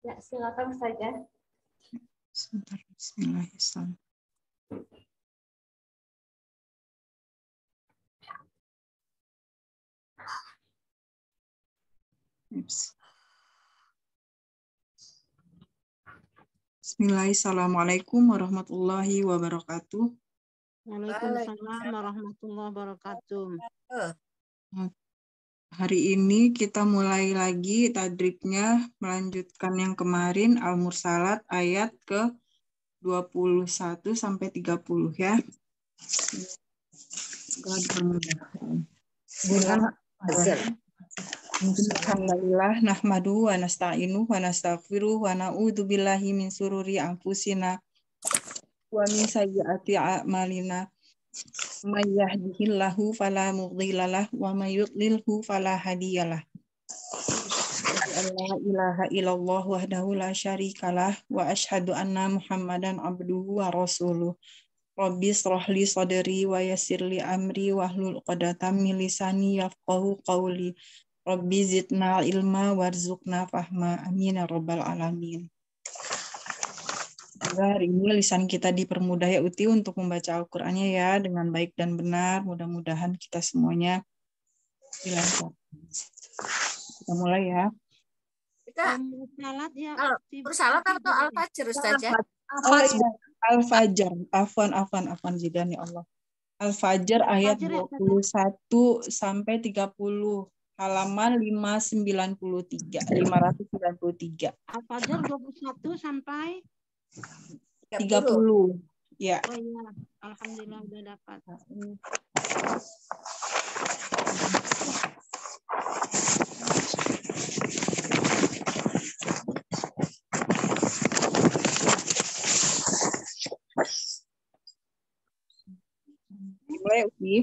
Ya, silakan saja. Ya. Sebentar, Bismillahirrahmanirrahim. Bismillahirrahmanirrahim. Assalamualaikum warahmatullahi wabarakatuh. Waalaikumsalam warahmatullahi wabarakatuh. Hari ini kita mulai lagi tadriknya melanjutkan yang kemarin Al-Mursalat ayat ke 21 sampai 30 ya. Alhamdulillah nahmadu wa nasta'inu wa nastaghfiru wa na'udzu billahi min sururi anfusina wa min sayyiati a'malina may yahdihillahu fala mudhillalah wa may yudlilhu fala hadiyalah la ilaha illallah wahdahu la syarikalah wa ashhadu anna muhammadan abduhu wa rasuluh Rabbi srohli sadri wa yassirli amri wahlul qadatam min lisani yafqahu qawli Rabbi zidna ilma warzuqna fahma amin ya rabbal alamin Semoga hari ini lisan kita dipermudah ya Uti untuk membaca Al-Qur'annya ya dengan baik dan benar. Mudah-mudahan kita semuanya dilancarkan. Kita mulai ya. Kita salat ya. Salat atau al-fajr Ustaz ya? Al-Fajr. Afwan, afwan, afwan jidan ya Allah. Al-Fajr ayat 21 ya, ya? sampai 30 halaman 593 593. Al-Fajr 21 sampai 30. 30. Ya. Oh iya, alhamdulillah udah dapat. Boleh, Uki.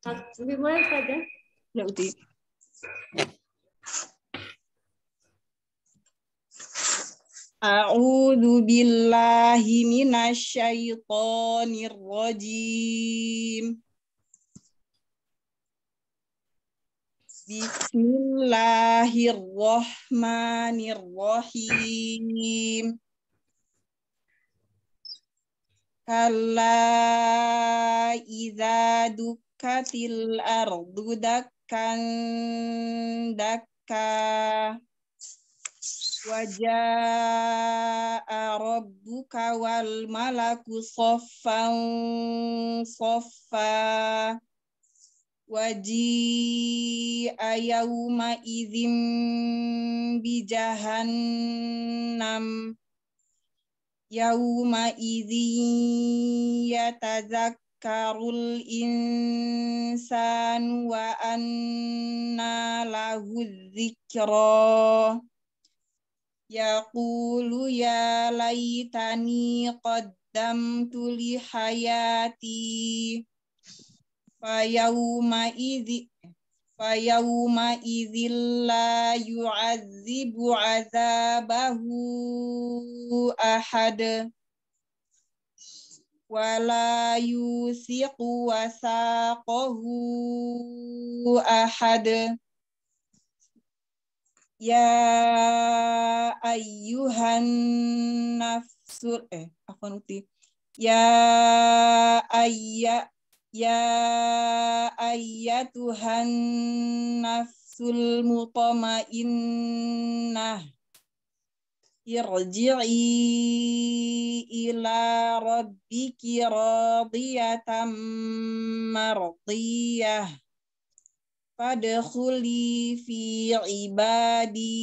Tapi mulai saja. Ya, Uki. A'udzu billahi minasyaitonir rajim. Bismillahirrahmanirrahim. Kalla idza dukkatil ardu dakkan dakka. Waja'a rabbuka wal malaku soffan soffa Waji'a yawma idzin bi jahannam Yawma idzin karul insan wa anna lahu dzikra yaqulu ya, ya laytani kodam tuli hayati fayauma idzi fayauma idzil la yu'adzibu azabahu ahad wala yusiqu wasaqahu ahad Ya Ayuhan Nafsur eh apa nuti Ya Ayat ya Tuhan nafsul mutmainnah irji'i ila rabbiki radiyatan mardiyah Fadkhuli fi ibadi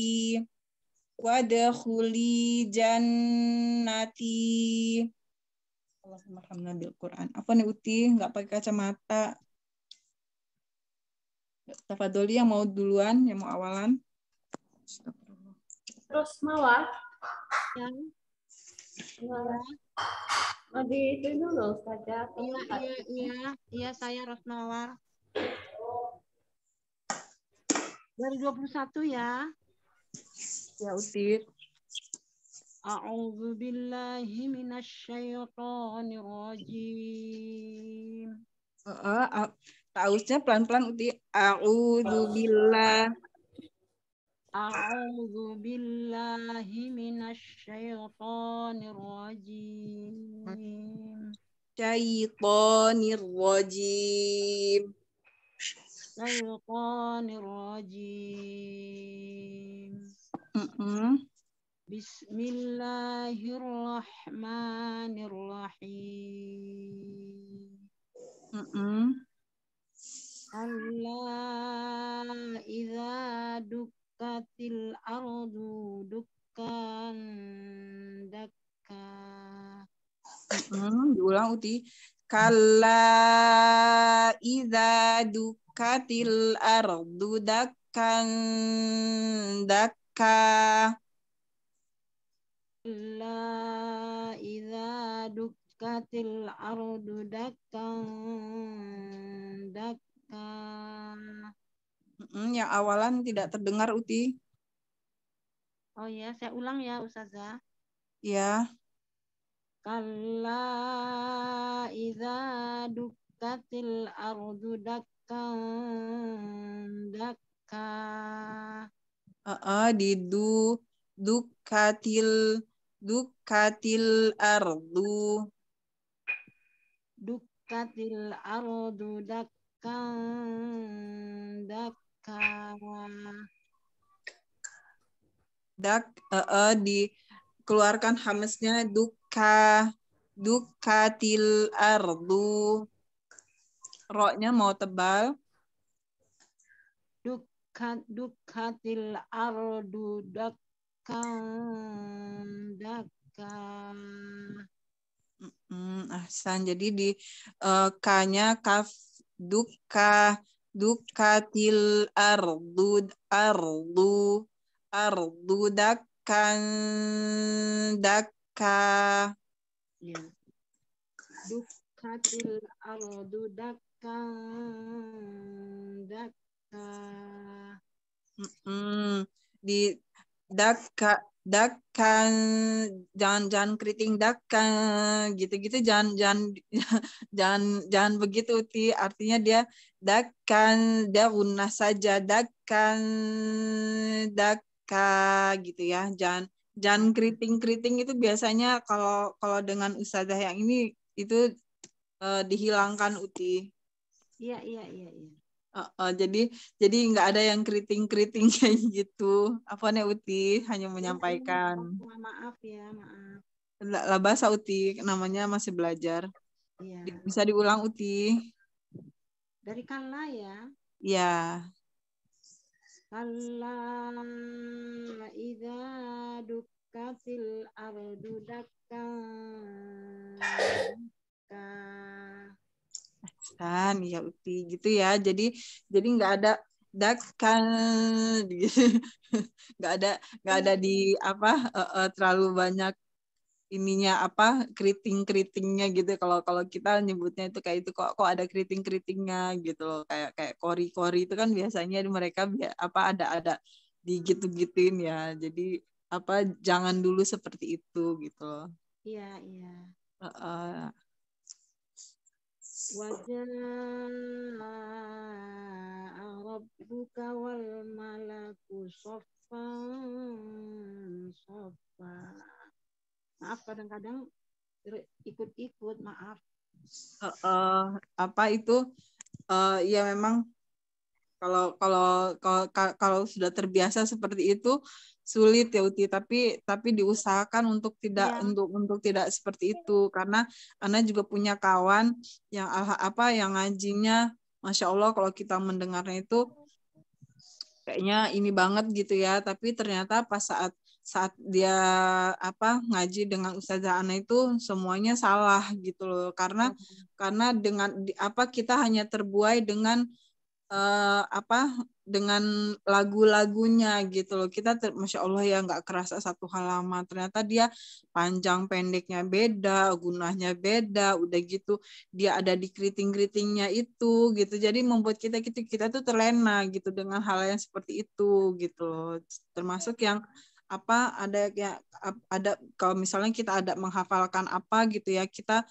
wadkhuli jannati. Allahumma bil Quran. Apa nih Uti? Gak pakai kacamata. Tafadoli yang mau duluan, yang mau awalan. Terus Mawar. Yang Mawar. Mau itu dulu saja. Iya, iya, iya, iya, saya Rosmawar. 2021 ya. Ya, Utir. أعوذ بالله من rajim الرجيم. Uh, Tausnya pelan-pelan Uti. A'udzu billah. A'udzu billahi minasy syaithanir rajim. Syaithanir rajim syaitanir rajim. Bismillahirrahmanirrahim. mm Allah idha Dukatil ardu dukkan dakka. mm Diulang uti. Kalla idha Duk dakatil ardu dakkan dakka la idza dukatil ardu dakkan dakka yang awalan tidak terdengar Uti. Oh ya, saya ulang ya Ustazah. Ya. Kalla idza dukatil ardu daka uh, di du dukatil dukatil ardu dukatil ardu dakka daka dak uh, uh, keluarkan hamesnya duka dukatil ardu roknya mau tebal. Dukat dukatil ardu dakan daka. ahsan. Jadi di uh, k-nya kaf duka dukatil ardu ardu ardu dakan daka. Yeah. Dukatil ardu dak daka. Mm -mm. Di daka dakan jangan jangan keriting dakan gitu-gitu jangan jangan jangan jangan begitu ti artinya dia dakan darunah saja dakan daka gitu ya jangan jangan keriting-keriting itu biasanya kalau kalau dengan ustazah yang ini itu uh, dihilangkan uti Iya, iya, iya, iya. Uh, uh, jadi jadi nggak ada yang keriting-keriting kayak gitu. Apa nih Uti hanya iya, menyampaikan. Ya, maaf ya, maaf. Lah bahasa Uti namanya masih belajar. Iya. Bisa diulang Uti. Dari kala ya. Iya. Kala idza ardu dakka kan ya Uti gitu ya jadi jadi nggak ada dakan gitu. nggak ada nggak ada di apa uh, uh, terlalu banyak ininya apa keriting keritingnya gitu kalau kalau kita nyebutnya itu kayak itu kok kok ada keriting keritingnya gitu loh kayak kayak kori kori itu kan biasanya mereka biar apa ada ada digitu gituin ya jadi apa jangan dulu seperti itu gitu loh iya iya uh, uh, malaku, sofa, sofa. maaf kadang-kadang ikut-ikut maaf uh, uh, apa itu uh, ya memang kalau kalau kalau kalau sudah terbiasa seperti itu sulit ya Uti, tapi tapi diusahakan untuk tidak ya. untuk untuk tidak seperti itu karena Ana juga punya kawan yang ah, apa yang ngajinya Masya Allah kalau kita mendengarnya itu kayaknya ini banget gitu ya tapi ternyata pas saat saat dia apa ngaji dengan ustazah Ana itu semuanya salah gitu loh karena iya. karena dengan apa kita hanya terbuai dengan uh, apa dengan lagu-lagunya gitu loh kita ter, masya allah ya nggak kerasa satu halaman ternyata dia panjang pendeknya beda gunanya beda udah gitu dia ada di keriting-keritingnya itu gitu jadi membuat kita kita kita tuh terlena gitu dengan hal yang seperti itu gitu loh termasuk yang apa ada ya ada kalau misalnya kita ada menghafalkan apa gitu ya kita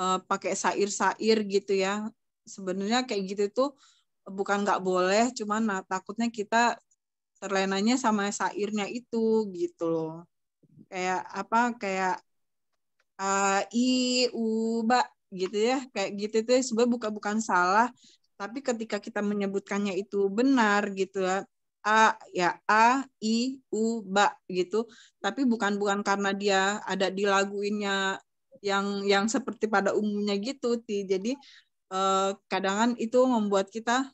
uh, pakai sair-sair gitu ya sebenarnya kayak gitu tuh bukan nggak boleh cuman nah, takutnya kita terlenanya sama sairnya itu gitu loh kayak apa kayak uh, i u ba gitu ya kayak gitu itu sebenarnya bukan bukan salah tapi ketika kita menyebutkannya itu benar gitu ya a ya a i u ba gitu tapi bukan bukan karena dia ada di laguinnya yang yang seperti pada umumnya gitu ti jadi eh, kadang kan itu membuat kita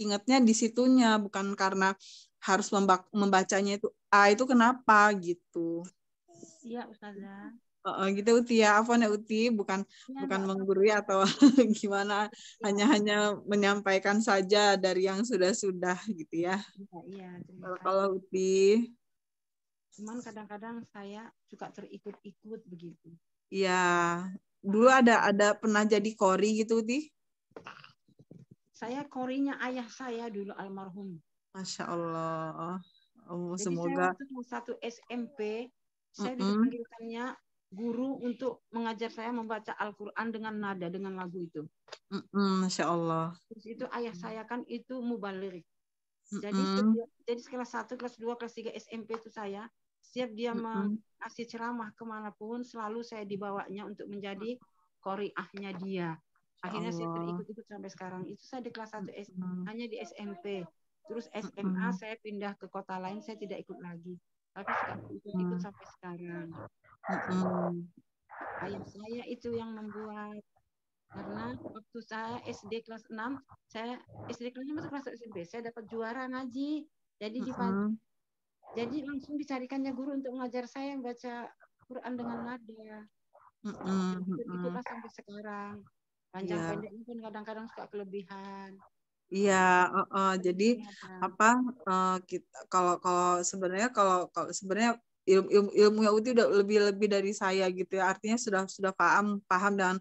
ingatnya di situnya bukan karena harus membacanya itu A itu kenapa gitu. Iya, Ustazah. Uh, gitu Uti ya, Afon ya Uti, bukan ya, bukan menggurui atau gimana, ya. hanya hanya menyampaikan saja dari yang sudah-sudah gitu ya. Iya, iya. Kalau, kalau Uti. Cuman kadang-kadang saya juga terikut-ikut begitu. Iya. Dulu ada ada pernah jadi kori gitu Uti? Saya korinya ayah saya dulu almarhum. Masya Allah. Oh, Jadi semoga. Saya waktu satu SMP, saya mm -hmm. dipanggilkannya guru untuk mengajar saya membaca Al-Quran dengan nada, dengan lagu itu. Mm -hmm. Masya Allah. Terus itu ayah saya kan itu mubalirik. Jadi mm -hmm. Setiap, jadi kelas 1, kelas 2, kelas 3 SMP itu saya setiap dia mm -hmm. mengasih ceramah kemanapun selalu saya dibawanya untuk menjadi koriahnya dia akhirnya saya terikut-ikut oh. sampai sekarang itu saya di kelas 1 S hmm. hanya di SMP terus SMA hmm. saya pindah ke kota lain saya tidak ikut lagi tapi saya ikut-ikut hmm. sampai sekarang hmm. ayah saya itu yang membuat karena waktu saya SD kelas 6 saya SD kelasnya masuk kelas SMP saya dapat juara ngaji jadi di hmm. jadi langsung dicarikannya guru untuk mengajar saya yang baca Quran dengan nada uh-uh. sampai sekarang Panjang yeah. pendeknya pun kadang-kadang suka kelebihan. Iya, uh, uh, jadi ya. apa uh, eh, kita kalau kalau sebenarnya kalau kalau sebenarnya ilmu ilmu ilmu Yahudi udah lebih lebih dari saya gitu ya. Artinya sudah sudah paham paham dan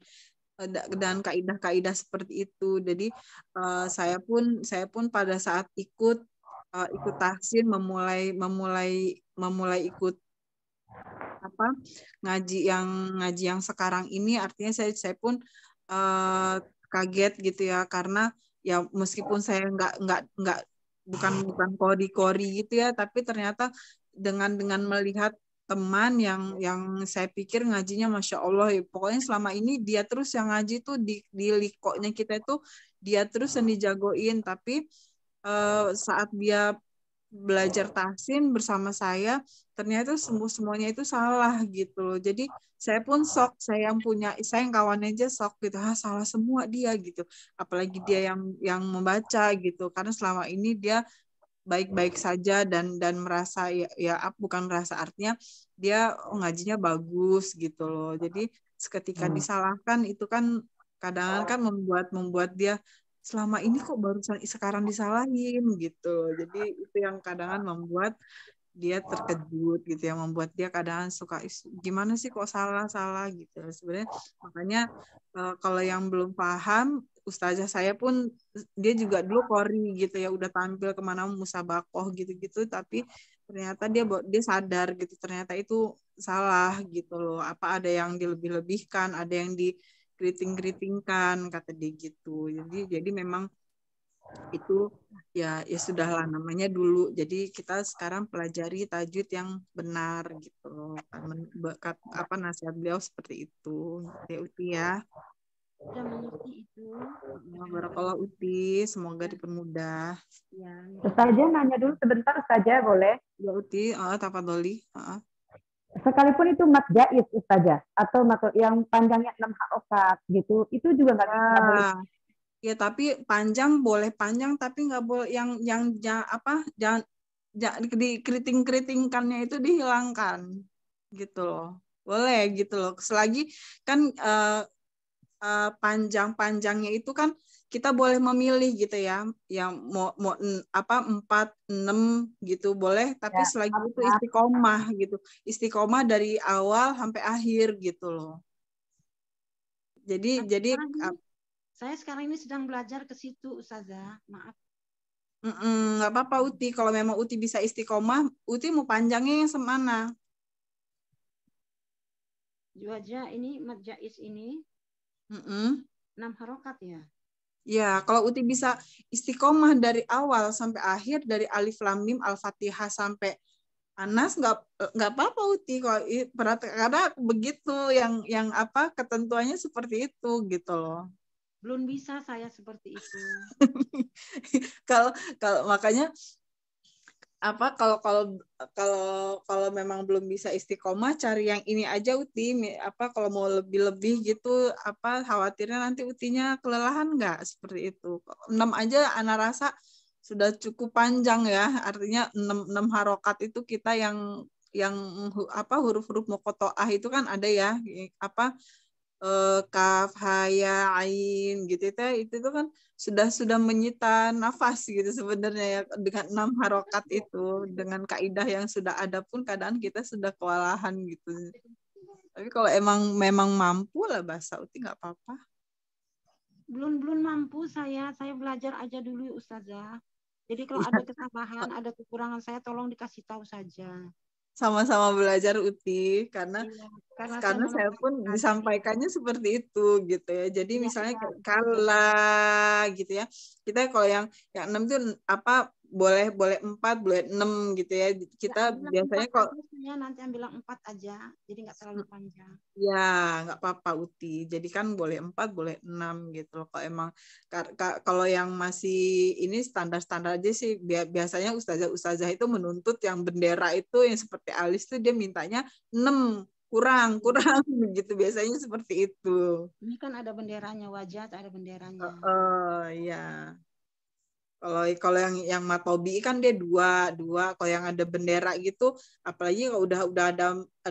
eh, dan kaidah-kaidah seperti itu. Jadi uh, saya pun saya pun pada saat ikut uh, ikut tahsin memulai memulai memulai ikut apa ngaji yang ngaji yang sekarang ini artinya saya saya pun uh, uh, kaget gitu ya karena ya meskipun saya nggak nggak nggak bukan bukan kori-kori gitu ya tapi ternyata dengan dengan melihat teman yang yang saya pikir ngajinya masya Allah ya pokoknya selama ini dia terus yang ngaji tuh di di likoknya kita itu dia terus yang dijagoin tapi uh, saat dia belajar tahsin bersama saya ternyata semua semuanya itu salah gitu loh jadi saya pun sok saya yang punya saya yang kawan aja sok gitu ah salah semua dia gitu apalagi dia yang yang membaca gitu karena selama ini dia baik-baik saja dan dan merasa ya, ya ah, bukan merasa artinya dia oh, ngajinya bagus gitu loh jadi ketika hmm. disalahkan itu kan kadang kan membuat membuat dia selama ini kok baru sekarang disalahin gitu jadi itu yang kadang membuat dia terkejut gitu ya membuat dia kadang suka gimana sih kok salah salah gitu sebenarnya makanya eh, kalau yang belum paham ustazah saya pun dia juga dulu kori gitu ya udah tampil kemana musabakoh gitu-gitu tapi ternyata dia dia sadar gitu ternyata itu salah gitu loh apa ada yang dilebih-lebihkan ada yang di keriting-keritingkan kata dia gitu. Jadi jadi memang itu ya ya sudahlah namanya dulu jadi kita sekarang pelajari tajwid yang benar gitu apa nasihat beliau seperti itu ya Uti ya sudah itu barakallah Uti semoga dipermudah ya. saja nanya dulu sebentar saja boleh ya Uti oh, ah, tafadoli uh. Ah, ah sekalipun itu mat jais saja atau mat yang panjangnya enam harokat gitu itu juga nggak nah, boleh ya tapi panjang boleh panjang tapi nggak boleh yang yang ja, apa jangan ja, keriting keritingkannya itu dihilangkan gitu loh boleh gitu loh selagi kan uh, eh, uh, eh, panjang panjangnya itu kan kita boleh memilih gitu ya yang mau mau apa empat enam gitu boleh tapi ya, selagi itu istiqomah gitu istiqomah dari awal sampai akhir gitu loh jadi tapi nah, jadi saya sekarang ini sedang belajar ke situ ustazah maaf nggak apa-apa uti kalau memang uti bisa istiqomah uti mau panjangnya yang semana aja ini Majais ini mm enam harokat ya Ya, kalau Uti bisa istiqomah dari awal sampai akhir dari alif lam mim al-fatihah sampai Anas nggak eh, nggak apa-apa Uti kalau karena begitu yang yang apa ketentuannya seperti itu gitu loh. Belum bisa saya seperti itu. kalau kalau makanya apa kalau kalau kalau kalau memang belum bisa istiqomah cari yang ini aja uti apa kalau mau lebih lebih gitu apa khawatirnya nanti utinya kelelahan nggak seperti itu enam aja anak rasa sudah cukup panjang ya artinya enam enam harokat itu kita yang yang apa huruf-huruf mukotoah itu kan ada ya apa eh, kaf haya ain gitu itu ya. itu kan sudah sudah menyita nafas gitu sebenarnya ya dengan enam harokat itu dengan kaidah yang sudah ada pun keadaan kita sudah kewalahan gitu tapi kalau emang memang mampu lah bahasa uti nggak apa-apa belum belum mampu saya saya belajar aja dulu ustazah jadi kalau iya. ada kesalahan ada kekurangan saya tolong dikasih tahu saja sama-sama belajar UTI karena iya, karena, karena saya pun disampaikannya seperti itu gitu ya. Jadi iya, misalnya iya. kalah gitu ya. Kita kalau yang yang enam itu apa boleh boleh empat boleh enam gitu ya, ya kita ya, biasanya kalau nanti yang bilang empat aja jadi nggak terlalu hmm. panjang ya nggak apa-apa uti jadi kan boleh empat boleh enam gitu loh kalau emang kalau yang masih ini standar-standar aja sih biasanya ustazah-ustazah itu menuntut yang bendera itu yang seperti alis tuh dia mintanya enam kurang hmm. kurang gitu biasanya seperti itu ini kan ada benderanya wajah ada benderanya oh, oh ya kalau kalau yang yang matobi kan dia dua dua kalau yang ada bendera gitu apalagi kalau udah udah ada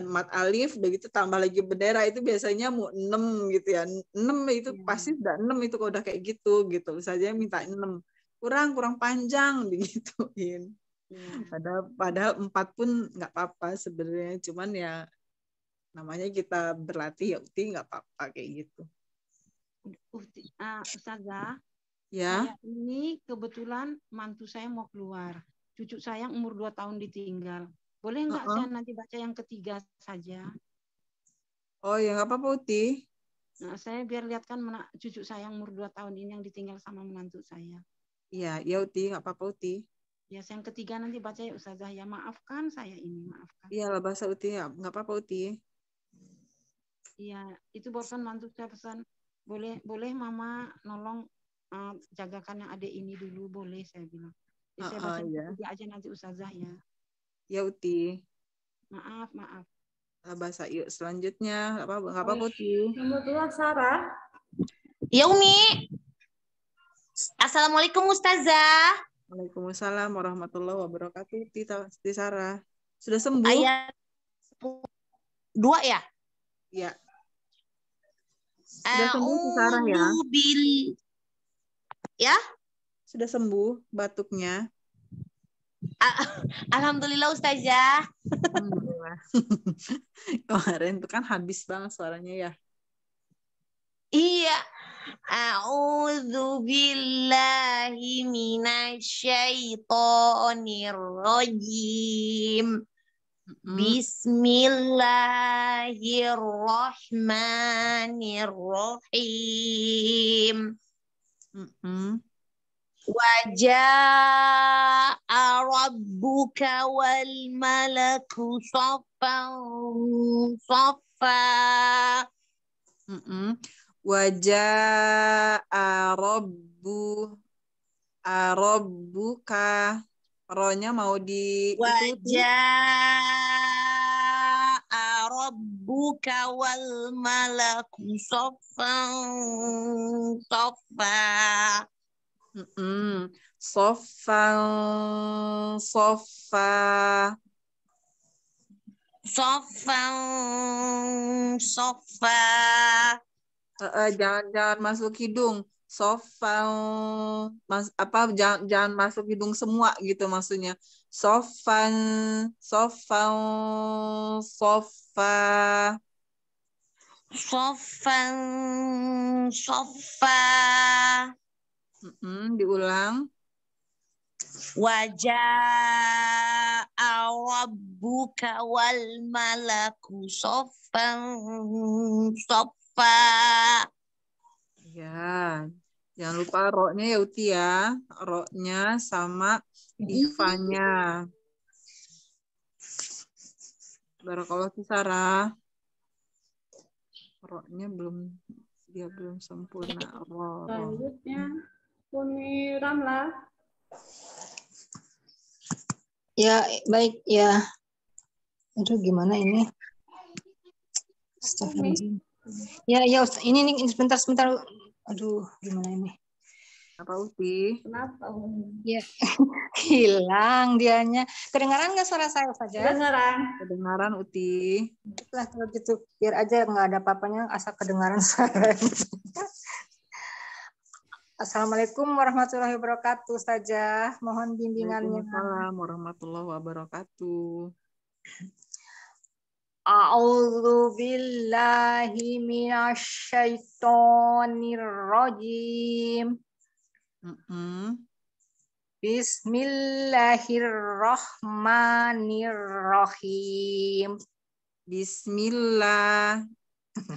mat alif begitu tambah lagi bendera itu biasanya mau enam gitu ya enam itu hmm. pasti udah enam itu kalau udah kayak gitu gitu saja minta enam kurang kurang panjang digituin hmm. padahal padahal empat pun nggak apa-apa sebenarnya cuman ya namanya kita berlatih ya uti nggak apa-apa kayak gitu uh, Ustazah Ya. Saya ini kebetulan mantu saya mau keluar. Cucu saya umur 2 tahun ditinggal. Boleh nggak uh -uh. saya nanti baca yang ketiga saja? Oh ya nggak apa-apa Uti. Nah, saya biar lihat kan cucu saya umur 2 tahun ini yang ditinggal sama menantu saya. Iya, ya Uti, nggak apa-apa Uti. Ya, yang ketiga nanti baca ya Ustazah. Ya, maafkan saya ini, maafkan. Iya, lah bahasa Uti, nggak apa-apa Uti. Iya, itu bosan mantu saya pesan. Boleh, boleh Mama nolong Ah, jagakan yang ada ini dulu boleh saya bilang. Ya, uh, saya ah, ah, baca ya. uh, aja nanti usazah ya. Ya Uti. Maaf maaf. Bahasa yuk selanjutnya apa nggak apa Uti. Kemudian Sarah. Ya Umi. Assalamualaikum Ustazah. Waalaikumsalam warahmatullahi wabarakatuh. Tita, Tita Sarah. Sudah sembuh? Ayat dua ya? Ya. Sudah sembuh Sarah ya? ya sudah sembuh batuknya Alhamdulillah Ustazah. Kemarin itu kan habis banget suaranya ya. Iya. A'udzu billahi minasyaitonir Bismillahirrahmanirrahim. Mm-hmm. Wajah Rabbuka wal malaku sofa sofa. Mm-hmm. Wajah Rabbu Rabbuka. Ronya mau di. Wajah ra'a rabbuka wal malaku soffan soffa. Mm -mm. Soffan soffa. Soffan soffa. Uh, uh, jangan jangan masuk hidung. Soffan mas apa jangan jangan masuk hidung semua gitu maksudnya. Sofan, sofan, sofa. Sofan, sofa. Mm -mm, diulang. Wajah awab buka wal malaku sofan sofa. Ya, jangan lupa roknya ya Uti ya. Roknya sama Divanya, iya. Barakallah Sarah. Roknya belum dia belum sempurna. Selanjutnya Umi Ramla. Ya, baik ya. Aduh gimana ini? Ya, ya, ini, ini sebentar, sebentar. Aduh, gimana ini? Apa Uti? Kenapa? Ya. Hilang dianya. Kedengaran nggak suara saya Fajar? Kedengaran. Kedengaran Uti. Lah kalau gitu biar aja nggak ada papanya asal kedengaran suara. Assalamualaikum warahmatullahi wabarakatuh saja. Mohon bimbingannya. Assalamualaikum warahmatullahi wabarakatuh. A'udzu billahi minasy syaithanir rajim. Mm-hmm. Bismillahirrahmanirrahim. Bismillahirrohmanirrohim. Bismillah.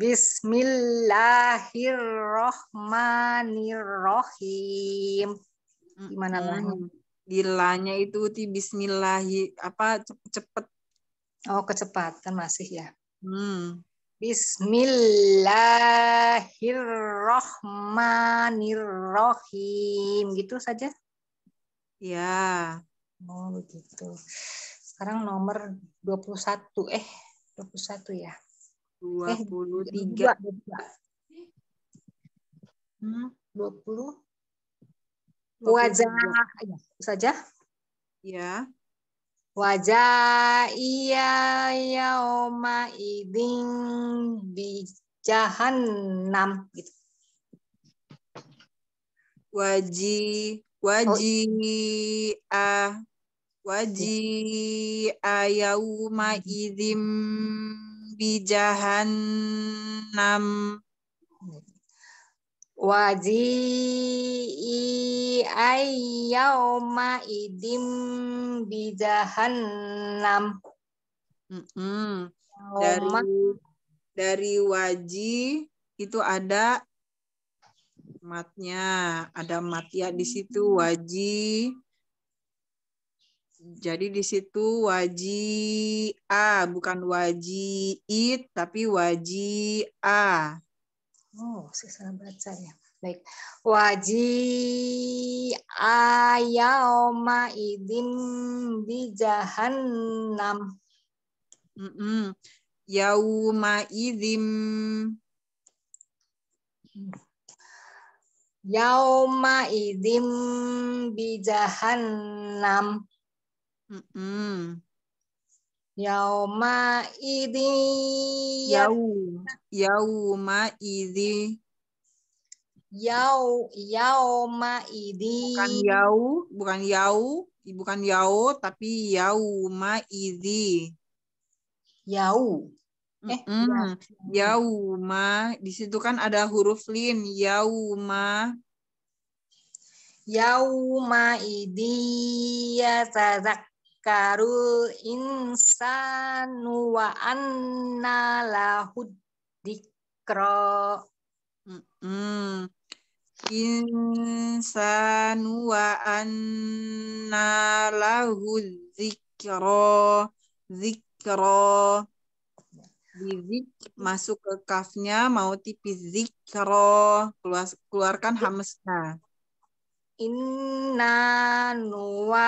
Bismillahirrohmanirrohim. Gimana mm -hmm. lahnya? Di itu di bismillahi apa cepet. Oh, kecepatan masih ya. Hmm. Bismillahirrohmanirrohim. Gitu saja? Ya. Oh, begitu. Sekarang nomor 21. Eh, 21 ya? 23. Eh, 23. 22. Hmm, 20. Wajah. Ya, saja? Ya. Wajah iya yauma idin bi jahannam gitu. Waji waji a waji ma idim bi jahannam waji yauma idim bijahannam mm -hmm. dari dari waji itu ada matnya ada mat ya di situ waji jadi di situ waji a bukan waji it tapi waji a Oh, saya salah baca ya. Baik. Waji ayaoma idin di jahannam. Mm -mm. Yauma idim. Yauma idim bi jahannam. Mm -mm. Yauma idhi Yau Yauma idhi Yau Yauma idhi Bukan yau, bukan yau, bukan yau tapi yauma idhi Yau Eh, mm -hmm. yauma di situ kan ada huruf lin. yauma yauma idhi yatazak yadhakkaru insanu wa anna lahud dikro Mm -hmm. Insanu wa anna lahud dikro dikro Bizik masuk ke kafnya mau tipis zikro keluarkan hamsnya. Inna nuwa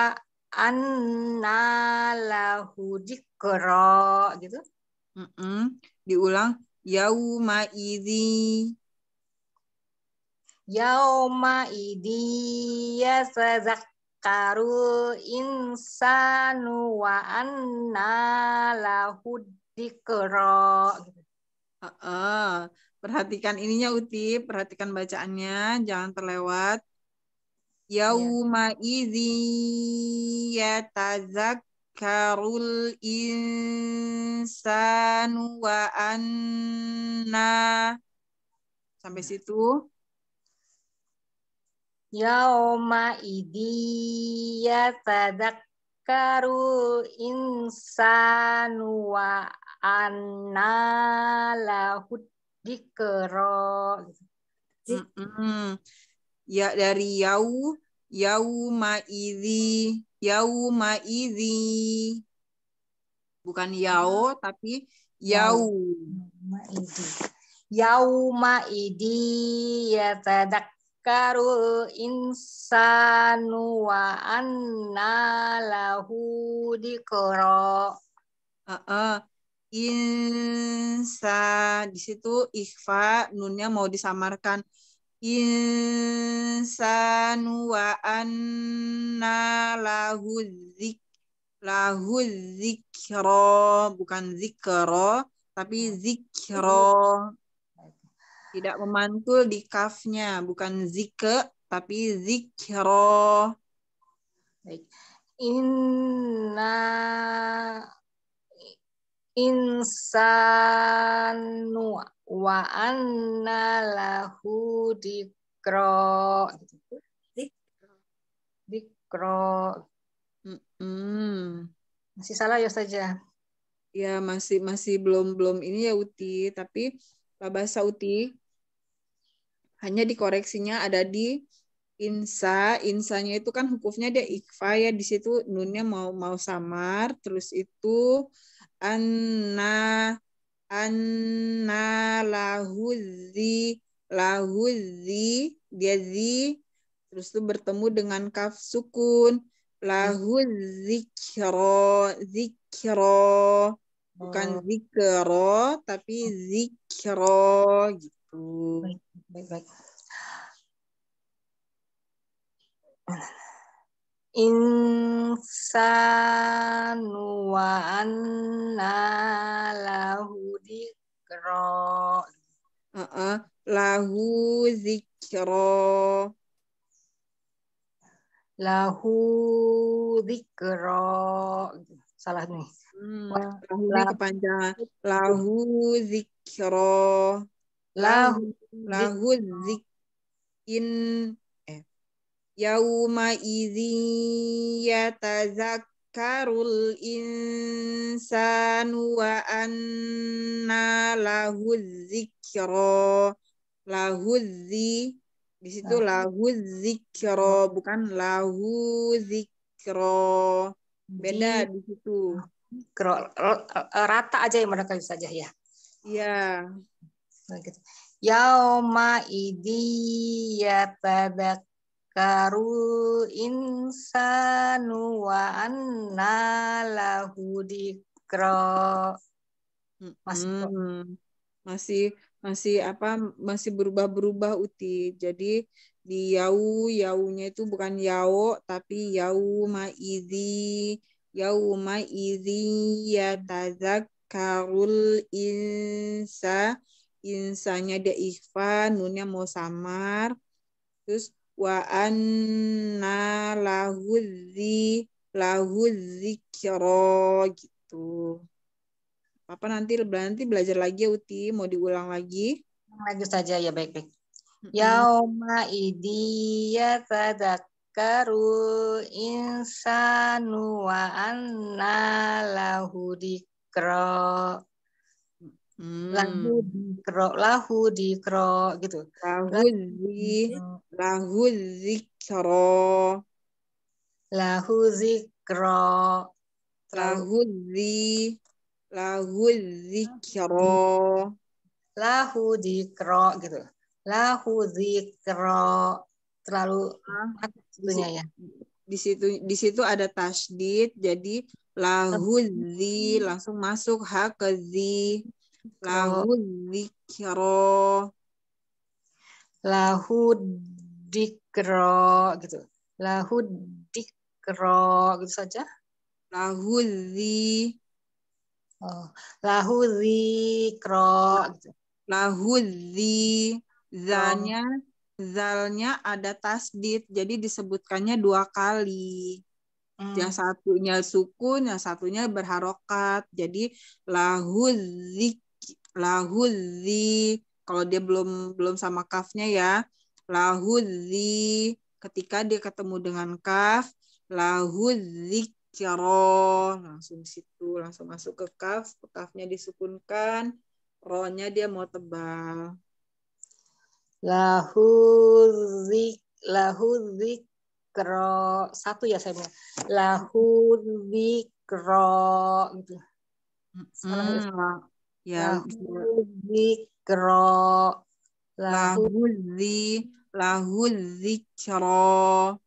annalahu dikro gitu mm -mm. diulang yauma idhi yauma idhi yatazakkaru insanu wa annalahu dikro uh -uh. perhatikan ininya Uti perhatikan bacaannya jangan terlewat Iya. Yawma izi yatazakkarul insanu wa anna sampai hmm. situ Yawma izi yatazakkarul insanu wa anna lahud dikero. Mm -mm ya dari yau yau ma'idi yau ma'idi bukan yao tapi yau ma'idi yau ya tadak yatadakkaru insanu wa anna lahu dikoro. uh -uh. insa di situ ikhfa nunnya mau disamarkan insanu wa anna lahu zik lahu zikro bukan zikro tapi zikro tidak memantul di kafnya bukan zike tapi zikro baik inna insanu wa anna lahu dikro dikro mm hmm masih salah ya saja ya masih masih belum belum ini ya uti tapi bahasa uti hanya dikoreksinya ada di insa insanya itu kan hukufnya dia ikfa ya di situ nunnya mau mau samar terus itu anna anna lahuzi lahuzi dia zi terus itu bertemu dengan kaf sukun lahu zikro zikro bukan oh. zikro tapi oh. zikro gitu insanu wa anna lahu dikra. Uh -uh. Lahu zikra. Lahu zikra. Salah nih. Hmm, lahu kepanjangan. Lahu zikra. Lahu, lahu zik in Yauma idzi yatazakkarul insanu wa anna lahu dzikra. Lahu dzi di situ lahu zikro bukan lahu zikro beda di situ rata aja yang mereka saja ya ya yauma idiyatadakar karul insanu wa anna lahu dikra. Masih hmm. masih masih apa masih berubah-berubah uti. Jadi di yau yaunya itu bukan yao tapi yau izi yauma tazak karul insa insanya dia ikhfa nunnya mau samar terus wa anna lahuzi kiro gitu. Apa nanti nanti belajar lagi ya Uti, mau diulang lagi? Lagi saja ya baik-baik. Yauma idiya insan insanu wa anna lahudikro lahu hmm. di kro, lahu di kro, gitu. Lahu di lahu zikro. Lahu kro, Lahu di lahu zikro. Lahu di kro, gitu. Lahu zikro. Terlalu ah, sebenarnya ya. Di situ di situ ada tasdid jadi lahu di langsung masuk hak ke zi. Lahu dikro. Lahu dikro gitu. Lahu dikro gitu saja. Lahu di. Oh, lahu dikro gitu. Lahu di. Zalnya, oh. zalnya ada tasdid, jadi disebutkannya dua kali. Hmm. Yang satunya sukun, yang satunya berharokat. Jadi lahu zik lahuzi kalau dia belum belum sama kafnya ya lahuzi ketika dia ketemu dengan kaf lahuzikro langsung situ langsung masuk ke kaf kafnya disukunkan ronya dia mau tebal lahuzik kro satu ya saya bilang kro gitu ya zikro lahu lahuzi lahu zikro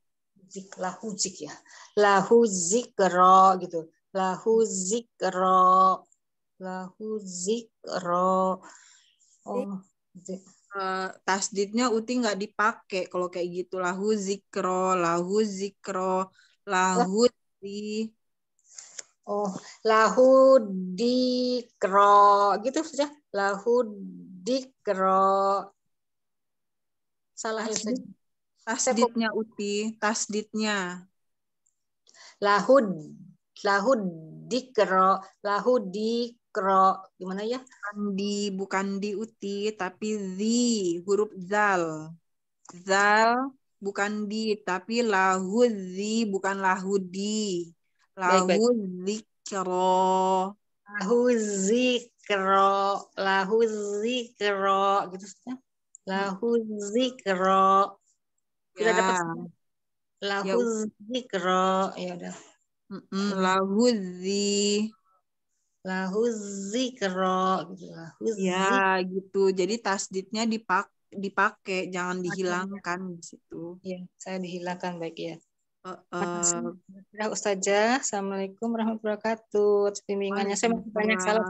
zik lahu ya lahu zikro gitu lahu zikro lahu zikro oh Uh, tasdidnya uti nggak dipakai kalau kayak gitu lahu zikro lahu zikro lahu oh lahu dikro gitu saja ya? lahu dikro salah Tasdid. ya tasdidnya uti tasdidnya lahud lahud dikro lahud dikro gimana ya di bukan di uti tapi di huruf zal zal bukan di tapi di, bukan di. Lahu zikro. Lahu zikro. Lahu zikro. Gitu sudah. Lahu zikro. Kita ya. dapat Lahu ya. zikro. Ya udah. Mm -mm. Lahu zi. Lahu zikro. Gitu. ya gitu. Jadi tasdidnya dipak dipakai jangan dihilangkan di situ. ya, saya dihilangkan baik ya. Uh, uh, Ustazah, Assalamualaikum warahmatullahi wabarakatuh. Bimbingannya saya masih banyak salah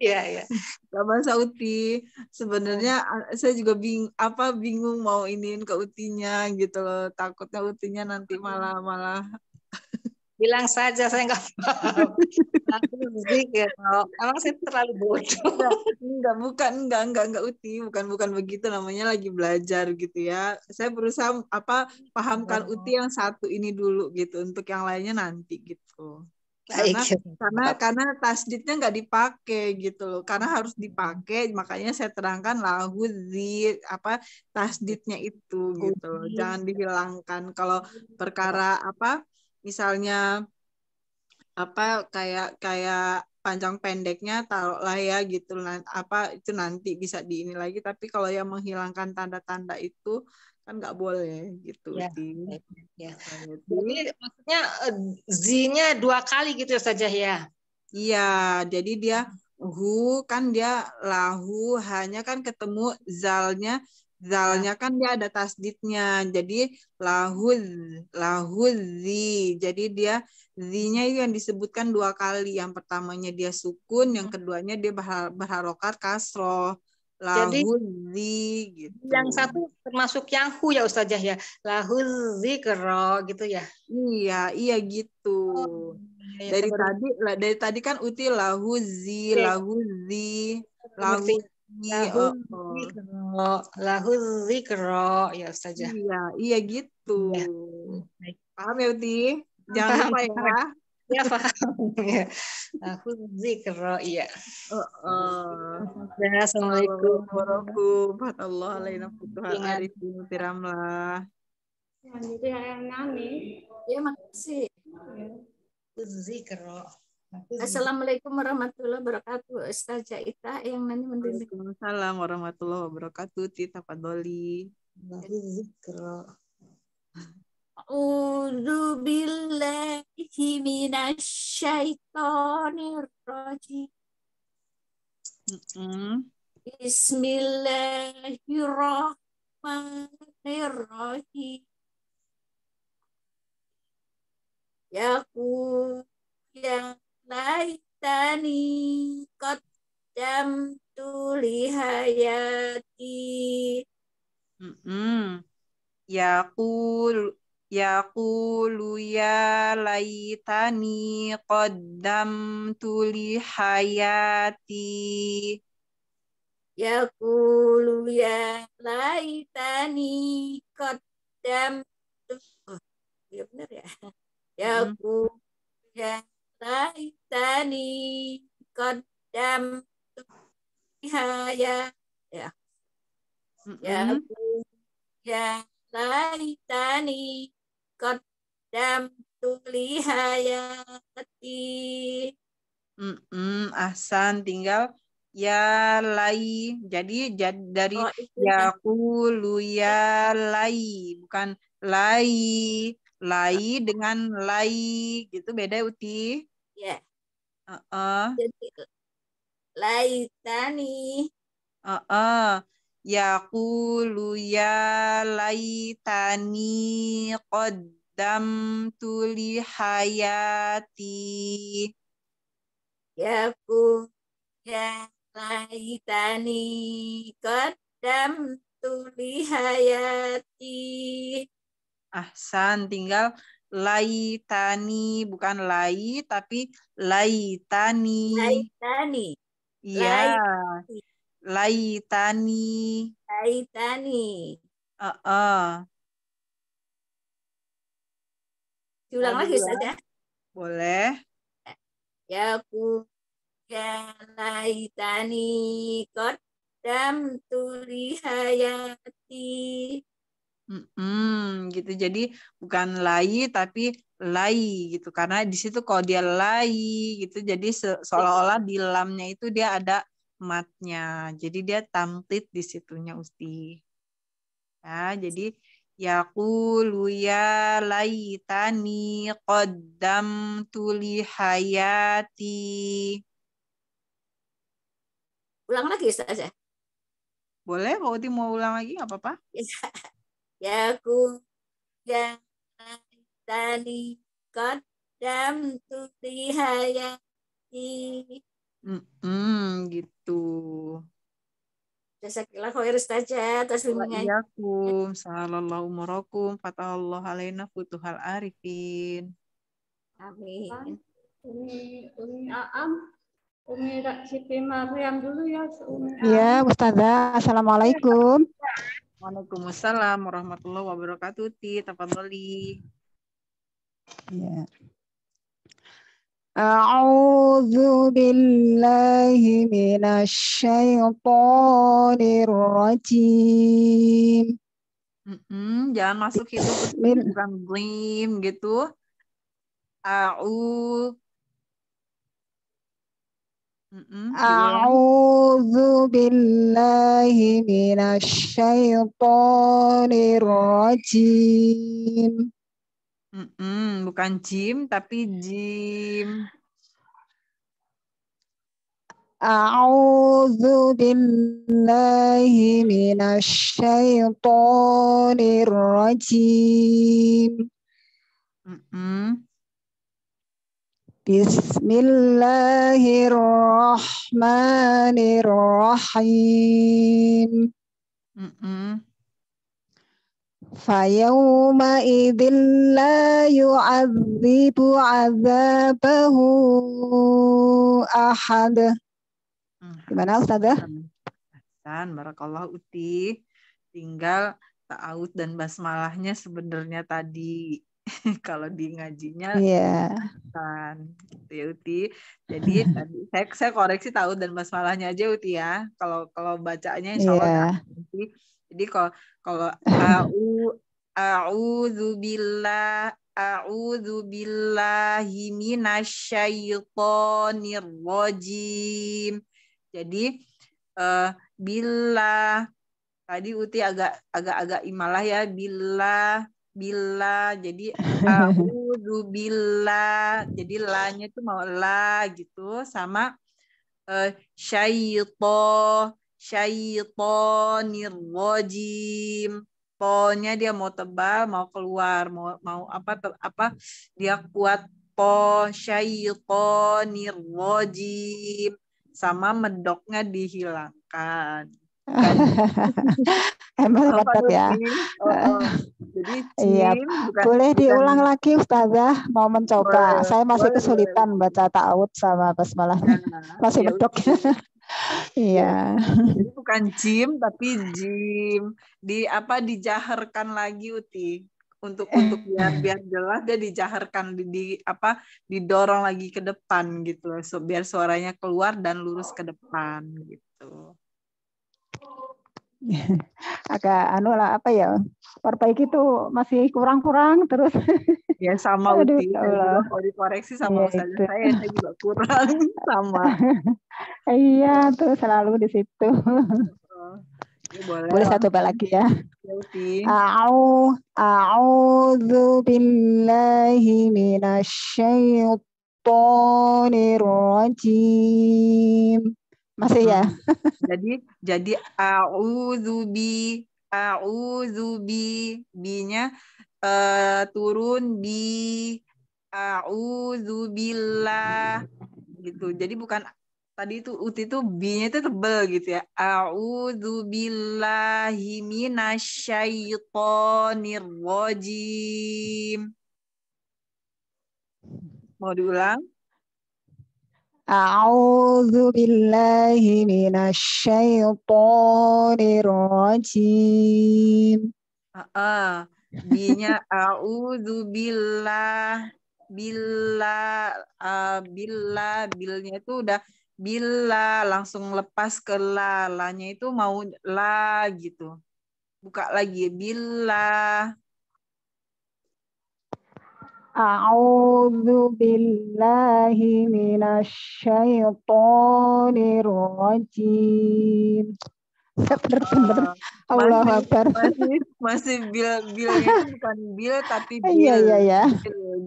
ya ya. Sama Sauti. Sebenarnya iya. eh, saya juga bing apa bingung mau iniin ke Utinya gitu loh. Takutnya Utinya nanti malah malah bilang saja saya nggak paham emang saya terlalu bodoh enggak bukan enggak enggak enggak uti bukan bukan begitu namanya lagi belajar gitu ya saya berusaha apa pahamkan oh. uti yang satu ini dulu gitu untuk yang lainnya nanti gitu karena karena karena tasdidnya nggak dipakai gitu loh karena harus dipakai makanya saya terangkan lahu di apa tasdidnya itu gitu loh oh. jangan dihilangkan kalau perkara apa misalnya apa kayak kayak panjang pendeknya taruhlah ya gitu apa itu nanti bisa di ini lagi tapi kalau yang menghilangkan tanda-tanda itu kan nggak boleh gitu ya, sih. Ya. ya. Gitu. Jadi maksudnya eh, z-nya dua kali gitu saja ya. Iya, jadi dia hu kan dia lahu hanya kan ketemu zalnya Zalnya kan dia ada tasdidnya. Jadi lahud lahuzi. Jadi dia zinya itu yang disebutkan dua kali. Yang pertamanya dia sukun, yang keduanya dia berharokat kasro Lahuzi gitu. Yang satu termasuk yang hu ya Ustazah ya. Lahuzi kero gitu ya. Iya, iya gitu. Oh, iya, iya, dari iya. tadi dari tadi kan uti lahuzi, lahuzi, lahuzi. Lahul oh. zikro, ya Ustazah. Iya, iya gitu. Ya. Paham ya Uti? Jangan paham, lupa ya. Ya paham. ya. Aku zikro, iya. Oh, oh. Assalamualaikum warahmatullahi wabarakatuh. Selanjutnya yang nani. Ya makasih. Zikro. Assalamualaikum warahmatullahi wabarakatuh. Ustazah Ita yang nanti mendidik. Assalamualaikum warahmatullahi wabarakatuh. Tita Padoli. Udu billahi minasyaitonir rajim. Bismillahirrahmanirrahim. ku yang laitani qaddam tulihayati. Mm Yakul Yaqul ya laitani kodam tuli hayati yaqulu ya laitani tuh oh, ya benar ya yaqulu ya laitani kodam haya ya ya ya ya laitani kodam tulihayati keti -mm, ahsan tinggal ya lai jadi jad, dari oh, ya kulu ya lai bukan lai Lai dengan lai gitu beda ya, Uti. Ya. Uh -uh. Jadi lai tani. Uh -uh. luya ya tani kodam tuli hayati. Ya ku ya lai tani kodam tuli hayati. Ahsan tinggal laitani bukan lai tapi laitani. Laitani. Iya. Laitani. Laitani. Uh -uh. Diulang lagi saja. Ya. Boleh. Ya ku ya laitani kodam turi hayati Mm-mm, gitu. Jadi bukan lai tapi lai gitu. Karena di situ kalau dia lai gitu jadi se- seolah-olah di lamnya itu dia ada matnya. Jadi dia tamtid di situnya Usti. Ya, jadi yaqulu ya tani kodam tuli hayati. Ulang lagi Ustazah. Ya? Boleh, mau mau ulang lagi nggak apa-apa? Ya ku yang tani kodam tuhayati. Mm -mm, gitu. Jazakallah khair saja atas Ya Waalaikumsalam. Salallahu murakum. Fatallah alaina futuhal arifin. Amin. Umi, Aam, Umi Siti Mariam dulu ya. Umi Ya, Ustazah. Assalamualaikum. Waalaikumsalam warahmatullahi wabarakatuh. Ti, tafadhali. Ya. A'udzu billahi minasy syaithanir rajim. Mm-mm, jangan masuk itu min gitu. A'udzu A'udzulillahi min ash-shaytanir bukan jim tapi jim. A'udzulillahi min ash-shaytanir Bismillahirrahmanirrahim. Fayauma idin la yu'adzibu azabahu ahad. Mm-hmm. Gimana Ustazah? Dan barakallah uti tinggal ta'awud dan basmalahnya sebenarnya tadi kalau di ngajinya yeah. kan gitu ya Uti. Jadi tadi saya, saya koreksi tahu dan masalahnya aja Uti ya. Kalau kalau bacanya insya Allah yeah. nanti. Jadi kalau kalau au zubillah au minasyaitonir rajim. Jadi uh, eh, bila tadi Uti agak agak agak imalah ya bila bila jadi aku bila jadi lanya itu mau la gitu sama uh, syaito syaito rajim dia mau tebal mau keluar mau mau apa te, apa dia kuat po syaito nirwajim sama medoknya dihilangkan Emang dapat ya. oh, oh. Jadi iya. boleh bukan. diulang lagi Ustazah mau mencoba. Boleh, Saya masih boleh, kesulitan boleh. baca ta'awud sama basmalah. Nah, masih ya, bedok. Iya. Ya Jadi bukan jim tapi jim di apa dijaharkan lagi Uti untuk untuk biar biar jelas dia dijaharkan di, di apa didorong lagi ke depan gitu so, biar suaranya keluar dan lurus ke depan gitu. agak anu lah apa ya perbaiki tuh masih kurang-kurang terus ya sama Aduh, Uti ya Allah. kalau dikoreksi sama ya, itu. saya saya juga kurang sama iya tuh selalu di situ ya, boleh, boleh satu lagi ya, ya A'u a'udzu billahi minasy syaithanir rajim masih ya. jadi jadi auzubi auzubi binya nya uh, eh, turun bi auzubillah gitu. Jadi bukan tadi itu uti itu b-nya itu tebel gitu ya. Auzubillahi minasyaitonirrajim. Mau diulang? أعوذ بالله من الشيطان rajim. uh, binya a'udzu billah bila uh, ah, bila bilnya itu udah bila langsung lepas ke la lanya itu mau la gitu buka lagi billa. أعوذ بالله من الشيطان الرجيم Bentar, bentar. Allah Akbar. Masih, masih bil bil. bukan bil tapi iya, bil. Iya iya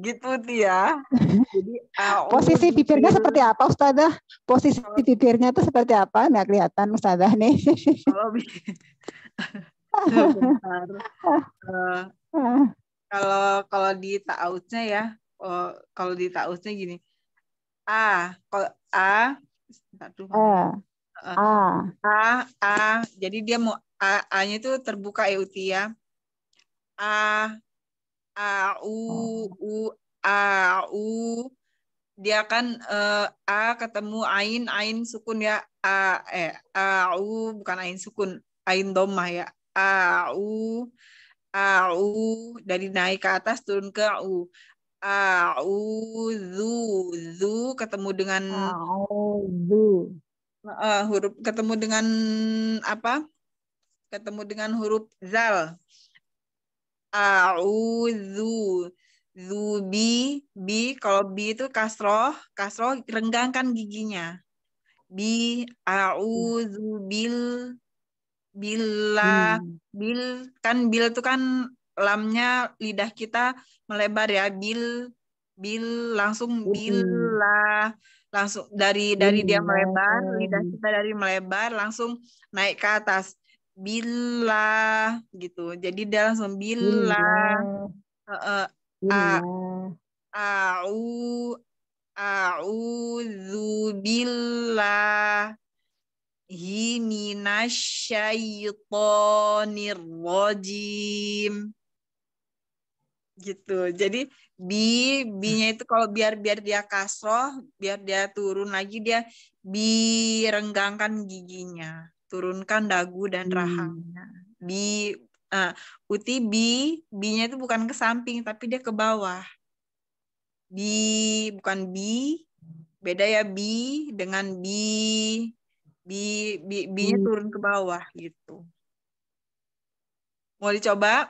gitu ya. Gitu dia. Jadi posisi bibirnya seperti apa Ustazah? Posisi kalau, bibirnya itu seperti apa? Nggak kelihatan Ustazah nih. Kalau bentar. Eh, ah kalau kalau di tautnya ya oh, kalau, di tautnya gini a kalau a satu ya? eh, A. A. A. Jadi dia mau A, A-nya itu terbuka ya ya. A. A. U. Oh. U. A. U. Dia kan eh, A ketemu Ain. Ain sukun ya. A. Eh. A. U. Bukan Ain sukun. Ain domah ya. A. U. A'u dari naik ke atas turun ke u. au Zu zu ketemu dengan au Uh, huruf ketemu dengan apa? Ketemu dengan huruf zal. au Zu zu bi bi kalau bi itu kasroh, kasroh renggangkan giginya. Bi au zu bil Bila hmm. bil kan bil itu kan lamnya lidah kita melebar ya bil bil langsung bila hmm. langsung dari dari dia melebar lidah kita dari melebar langsung naik ke atas bila gitu jadi dia langsung bila, a a u a minasyaitonirrojim. Gitu. Jadi bi binya itu kalau biar biar dia kasroh, biar dia turun lagi dia bi renggangkan giginya, turunkan dagu dan hmm. rahangnya. Hmm. Bi uh, uti bi binya itu bukan ke samping tapi dia ke bawah. Bi bukan bi beda ya bi dengan bi bi bi bi hmm. turun ke bawah gitu mau dicoba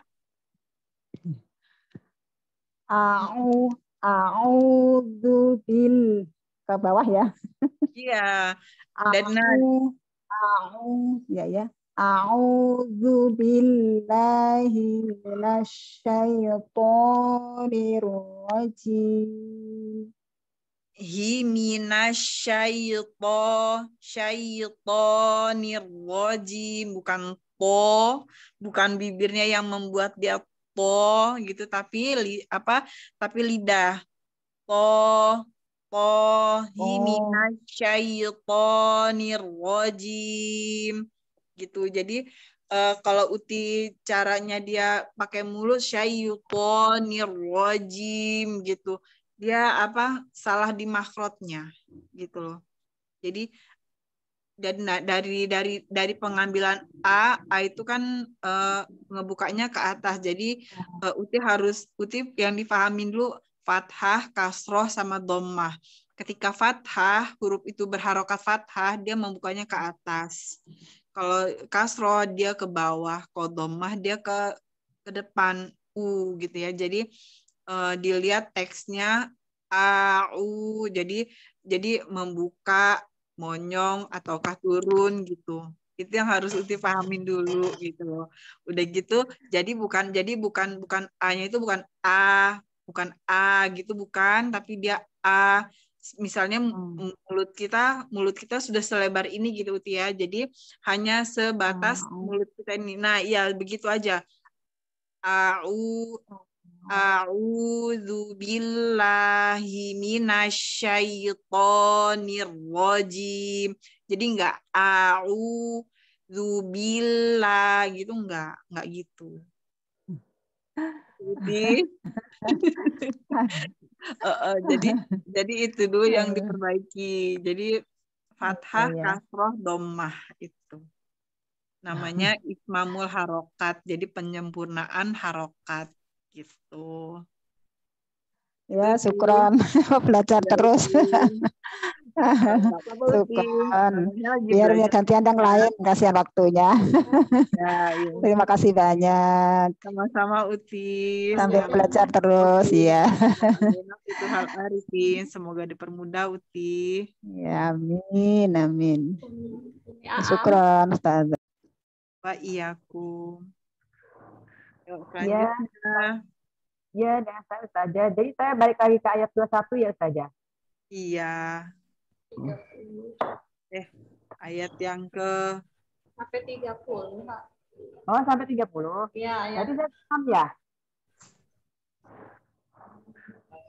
au du bil ke bawah ya iya dan au au ya ya A'udzu billahi syaithanir rajim. Himina minasyaiton syaitonir rajim bukan po bukan bibirnya yang membuat dia po gitu tapi li, apa tapi lidah po po oh. minasyaitonir rajim gitu jadi uh, kalau uti caranya dia pakai mulut syaitonir rajim gitu dia apa salah di makrotnya gitu loh. Jadi dan dari dari dari pengambilan A, A itu kan uh, ngebukanya ke atas. Jadi uh, uti harus uti yang difahamin dulu fathah, kasroh sama domah Ketika fathah, huruf itu berharokat fathah, dia membukanya ke atas. Kalau kasroh dia ke bawah, kalau domah dia ke ke depan u gitu ya. Jadi uh, dilihat teksnya au jadi jadi membuka monyong ataukah turun gitu itu yang harus Uti pahamin dulu gitu udah gitu jadi bukan jadi bukan bukan a-nya itu bukan a bukan a gitu bukan tapi dia a misalnya hmm. mulut kita mulut kita sudah selebar ini gitu Uti ya jadi hanya sebatas hmm. mulut kita ini nah ya begitu aja au A'udzu billahi minasyaitonir rajim. Jadi enggak a'udzu billah gitu enggak, enggak gitu. Jadi uh, uh, jadi jadi itu dulu yang diperbaiki. Jadi fathah, ya. kasroh, domah itu. Namanya ismamul harokat. Jadi penyempurnaan harokat gitu ya gitu. syukron belajar iya, terus iya. syukron gitu biar ya gantian yang lain kasihan waktunya ya, iya. terima kasih banyak sama-sama Uti sambil belajar terus ya semoga dipermudah Uti ya amin amin ya, syukron Ustaz wa iyakum ya, ya dengan saya saja. Jadi saya balik lagi ke ayat 21 ya saja. Iya. Eh, ayat yang ke sampai 30, Pak. Oh, sampai 30. Iya, ya. Jadi saya paham ya.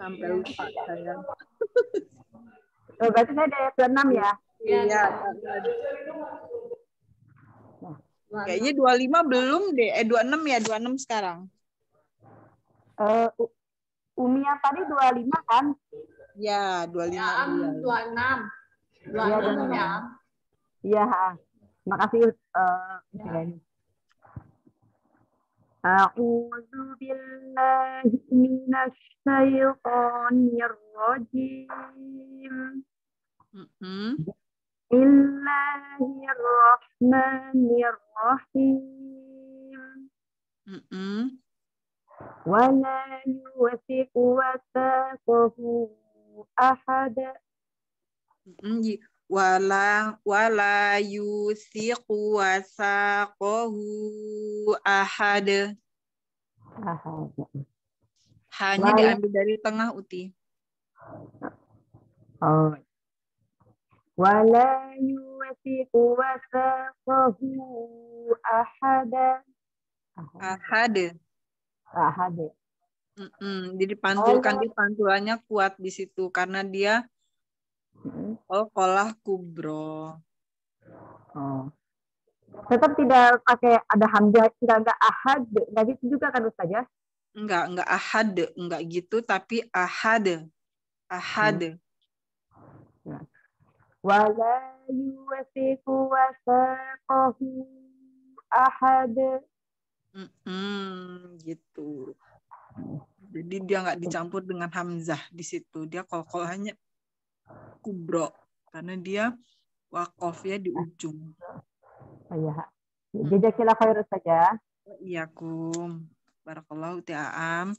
Sampai iya. lupa saya. Oh, berarti saya ayat 26 ya? Iya. Ya. Kayaknya 25 belum deh. Eh 26 ya, 26 sekarang. Uh, eh, Umi yang tadi 25 kan? Ya, 25. Ya, 26. 26 ya. Iya, iya ya. Iya, makasih uh, ya. أعوذ بالله من الشيطان الرجيم Bismillahirrahmanirrahim. Mm -mm. ولا يوثق وثاقه أحد ولا ولا يوثق hanya diambil dari tengah uti. Oh, ولا يوثق وثاقه أحدا أحد أحد mm -mm. jadi pantulkan oh. di pantulannya kuat di situ karena dia oh kolah kubro oh tetap tidak pakai ada hamzah tidak enggak ahad nggak gitu juga kan ya? enggak enggak ahad enggak gitu tapi ahad ahad hmm ولا يوثق وثاقه ahad gitu jadi dia nggak dicampur dengan hamzah di situ dia kokoh hanya kubro karena dia wakof ya di ujung oh, iya jazakilah khair saja oh iya kum barakallahu ta'am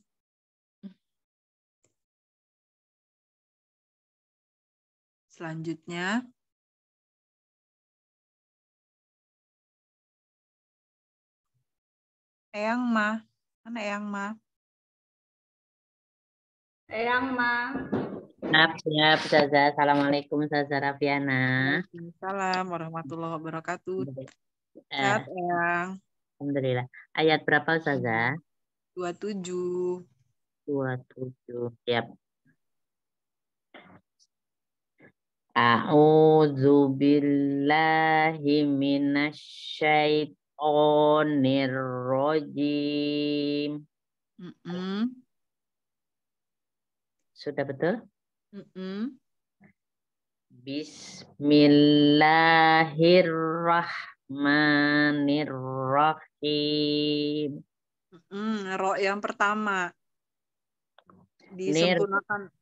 Selanjutnya, Eyang Ma. Mana Eyang Ma? Eyang Ma. Maaf ya, saza, Assalamualaikum, saza Rafiana. assalamualaikum warahmatullahi wabarakatuh. Sehat, eh, Eyang. Alhamdulillah. Ayat berapa, Saza? 27. 27, siap. A'udzu billahi minasyaitonir rajim. Mm -mm. Sudah betul? Mm -mm. Bismillahirrahmanirrahim. Mm -mm. Ro yang pertama disempurnakan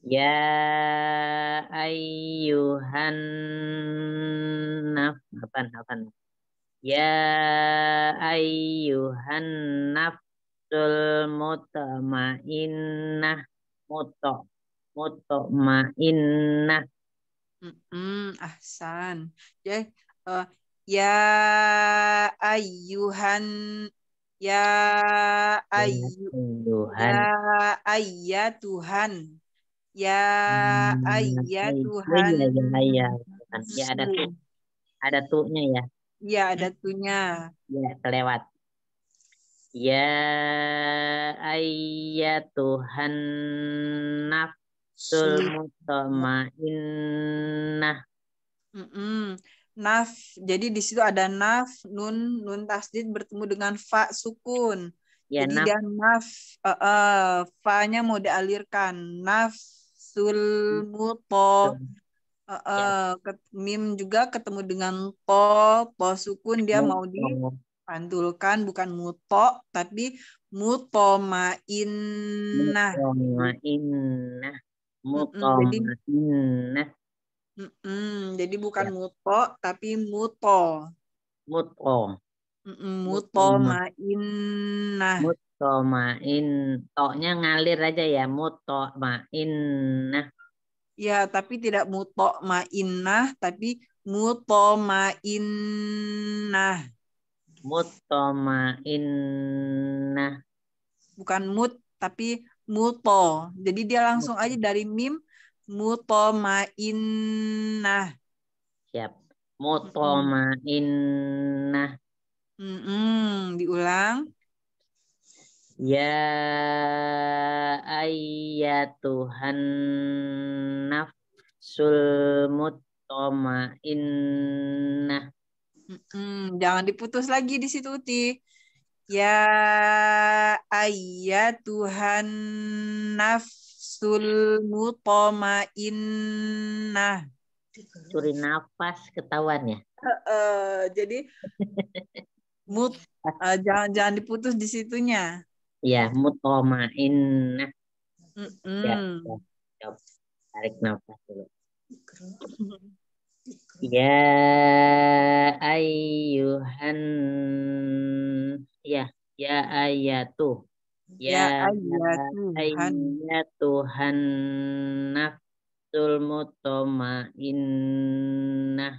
Ya ayyuhan naf apa apa Ya ayyuhan nafsul mutmainnah muto mutmainnah mm -mm, ahsan ya uh, ya ayyuhan ya, ya ayyu ya Tuhan. Ya hmm, ayah ya ya, ya, Tuhan. Ya, ya, ya, kan, ya. ya ada tu, ada tuhnya ya. Ya ada tuhnya. Ya kelewat. Ya ayah Tuhan nafsul mutmainnah. Mm -mm. Naf, jadi di situ ada naf, nun, nun tasdid bertemu dengan fa sukun. Ya, Jadi naf. naf, uh, uh, fa-nya mau dialirkan. Naf, tul muto uh, uh, mim juga ketemu dengan po po sukun dia mau di pantulkan bukan muto tapi muto mainah mutoma Muto inna Mm-mm. Jadi bukan ya. muto tapi muto. Muto. Mm-mm. Muto mainah. Muto Tomain, toknya ngalir aja ya, muto nah Ya, tapi tidak muto nah tapi muto nah Muto nah Bukan mut, tapi muto. Jadi dia langsung aja dari mim muto nah Siap. Muto nah Mm -mm, diulang Ya Tuhan nafsul mutmainnah. Mm-mm, jangan diputus lagi di situ Uti. Ya Tuhan nafsul mutmainnah. Curi nafas ketahuan ya. Uh, uh, jadi mut uh, jangan jangan diputus di situnya ya mutomain nah, mm -mm. ya, ya, tarik nafas dulu ya ayuhan ya ya ayatu ya, ya ayatuhan ya nafsul mutomainah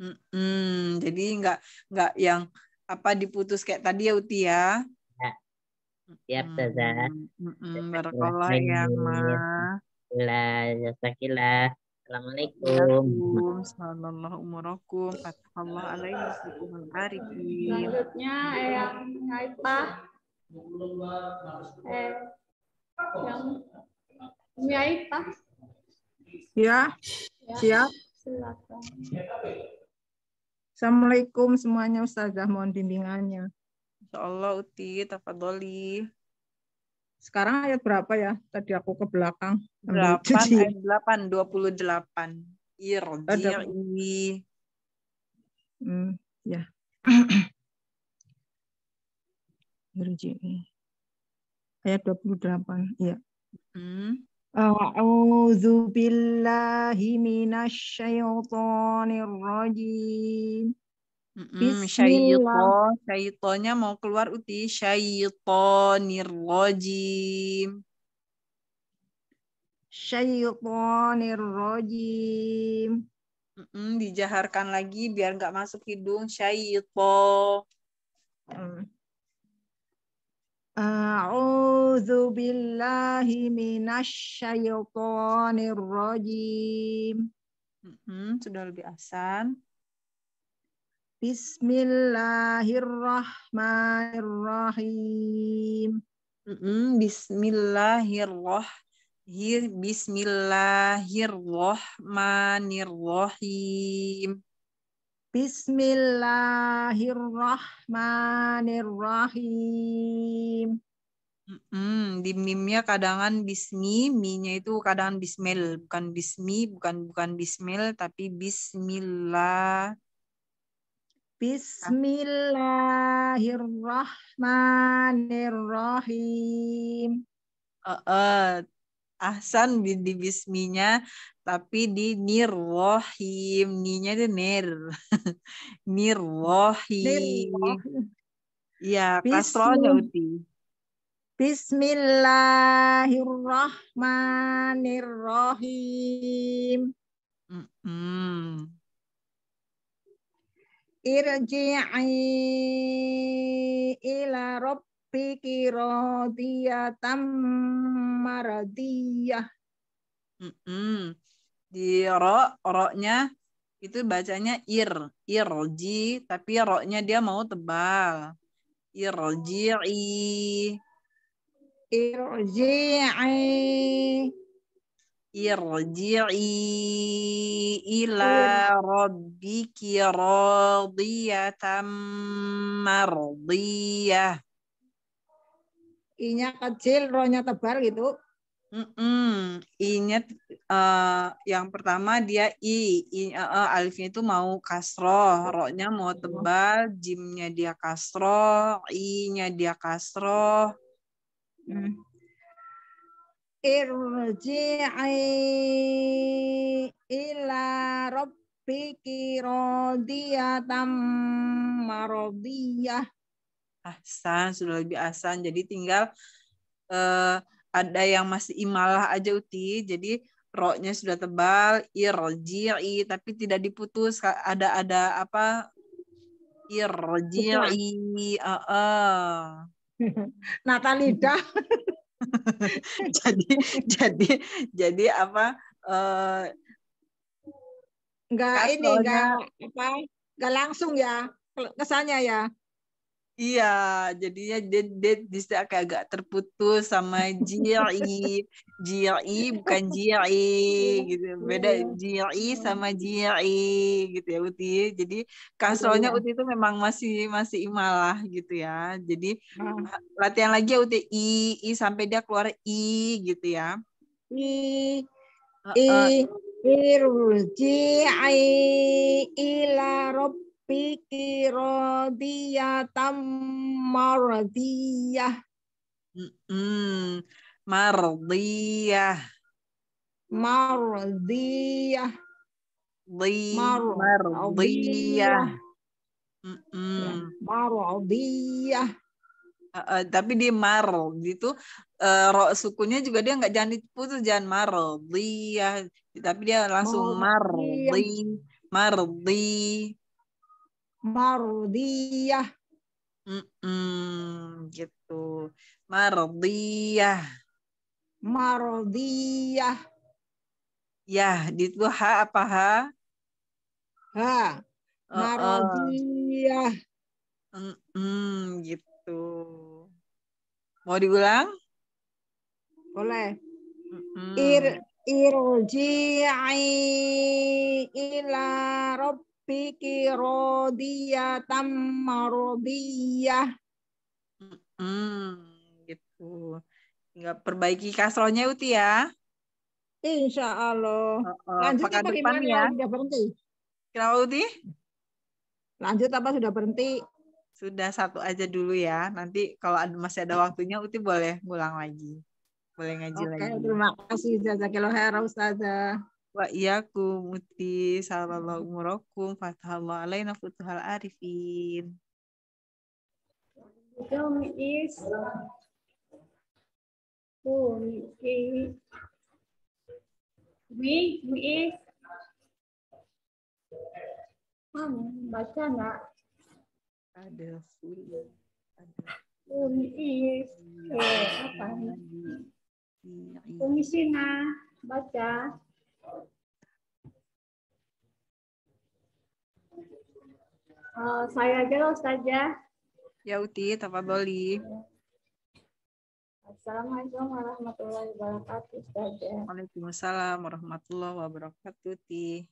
mm -mm. jadi nggak nggak yang apa diputus kayak tadi ya Uti ya Iya, hmm, hmm, ya, Ustazah. Barakallah ya, Ma. Alhamdulillah. Assalamualaikum. Assalamualaikum. warahmatullahi wabarakatuh Assalamualaikum wasallam. Selanjutnya, yang Haipah. Eh, yang Umi ya, ya, siap. Silakan. Assalamualaikum semuanya Ustazah, mohon bimbingannya. Insya Allah Uti, tafadoli. Sekarang ayat berapa ya? Tadi aku ke belakang. 8, ayat 8, 28. Irji'i. Hmm, ya. Irji'i. Ayat 28, iya. Hmm. A'udzu billahi minasy rajim mm mau keluar uti Syaitonir rojim. Mm-mm, dijaharkan lagi biar nggak masuk hidung syaiton. Mm. A'udzu billahi rajim. sudah lebih asan. Bismillahirrahmanirrahim. Mm-mm, bismillahirrahmanirrahim. Bismillahirrahmanirrahim. Bismillahirrahmanirrahim. Mm-mm, di mimnya kadangan bismi, minya itu kadangan bismil, bukan bismi, bukan bukan bismil, tapi bismillah. Bismillahirrahmanirrahim. Uh, uh, ahsan di bisminya, tapi di nirrohim. Ninya itu nir. nirrohim. Iya, kasrohnya uti. Bismillahirrahmanirrahim. Mm -hmm irji'i ila rabbiki radiyatan maradiyah. Mm -mm. Di ro, ro-nya itu bacanya ir, irji, tapi ro-nya dia mau tebal. Irji'i. Irji'i irji'i ila rabbiki radiyatan mardiyah. I-nya kecil, rohnya tebal gitu. Mm-mm. I-nya uh, yang pertama dia i, I uh, alifnya itu mau kasro, roknya mau tebal, jimnya dia kasro, i-nya dia kasro. Mm irji'i ila rabbiki radiyatan maradiyah. Ahsan, sudah lebih asan Jadi tinggal eh, ada yang masih imalah aja Uti. Jadi roknya sudah tebal, irji'i tapi tidak diputus. Ada ada apa? Irji'i. Uh, uh. Natalida. jadi jadi jadi apa uh, ini enggak apa Enggak langsung ya kesannya ya Iya, jadinya dia, dia dia agak-agak terputus sama JRI. JRI e. e bukan JRI e gitu. Beda JRI iya. sama JRI hmm. gitu ya Uti. Jadi iya. kasrohnya Uti itu memang masih masih imalah gitu ya. Jadi hmm. Ah, latihan lagi ya Uti I, I sampai dia keluar I gitu ya. I, I, uh, uh. i ila rob rabbiki radiyatam mardiyah. Mm -mm. Mardiyah. Mardiyah. Ya, mardiyah. Mm -mm. Mardiyah. Uh, uh, tapi dia mar gitu uh, eh, ro sukunya juga dia nggak jangan putus jangan mar dia, tapi dia langsung mar marli mardiyah. Mm-mm, gitu. Mardiyah. Mardiyah. Ya, di itu ha apa ha? Ha. Oh, oh. Mardiyah. hmm, gitu. Mau diulang? Boleh. Mm-mm. Ir irji'i ila rabb rabbiki radiyatan mardiyah. Hmm, gitu. Tinggal perbaiki kasrohnya Uti ya. Insya Allah. Uh, uh, Lanjutnya bagaimana ya? Sudah berhenti. Kenapa Uti? Lanjut apa sudah berhenti? Sudah satu aja dulu ya. Nanti kalau masih ada waktunya Uti boleh ngulang lagi. Boleh ngaji okay, lagi. Terima kasih khairan Ustazah. Wa iyyakum muti salallahu umurakum fatahallahu alaina futuhal arifin. is is is baca nggak? Ada full ada. Um is eh apa? Komisina baca. Eh, saya aja loh saja. Ya Uti, tafadholi. Assalamualaikum warahmatullahi wabarakatuh saja. Waalaikumsalam warahmatullahi wabarakatuh Uti.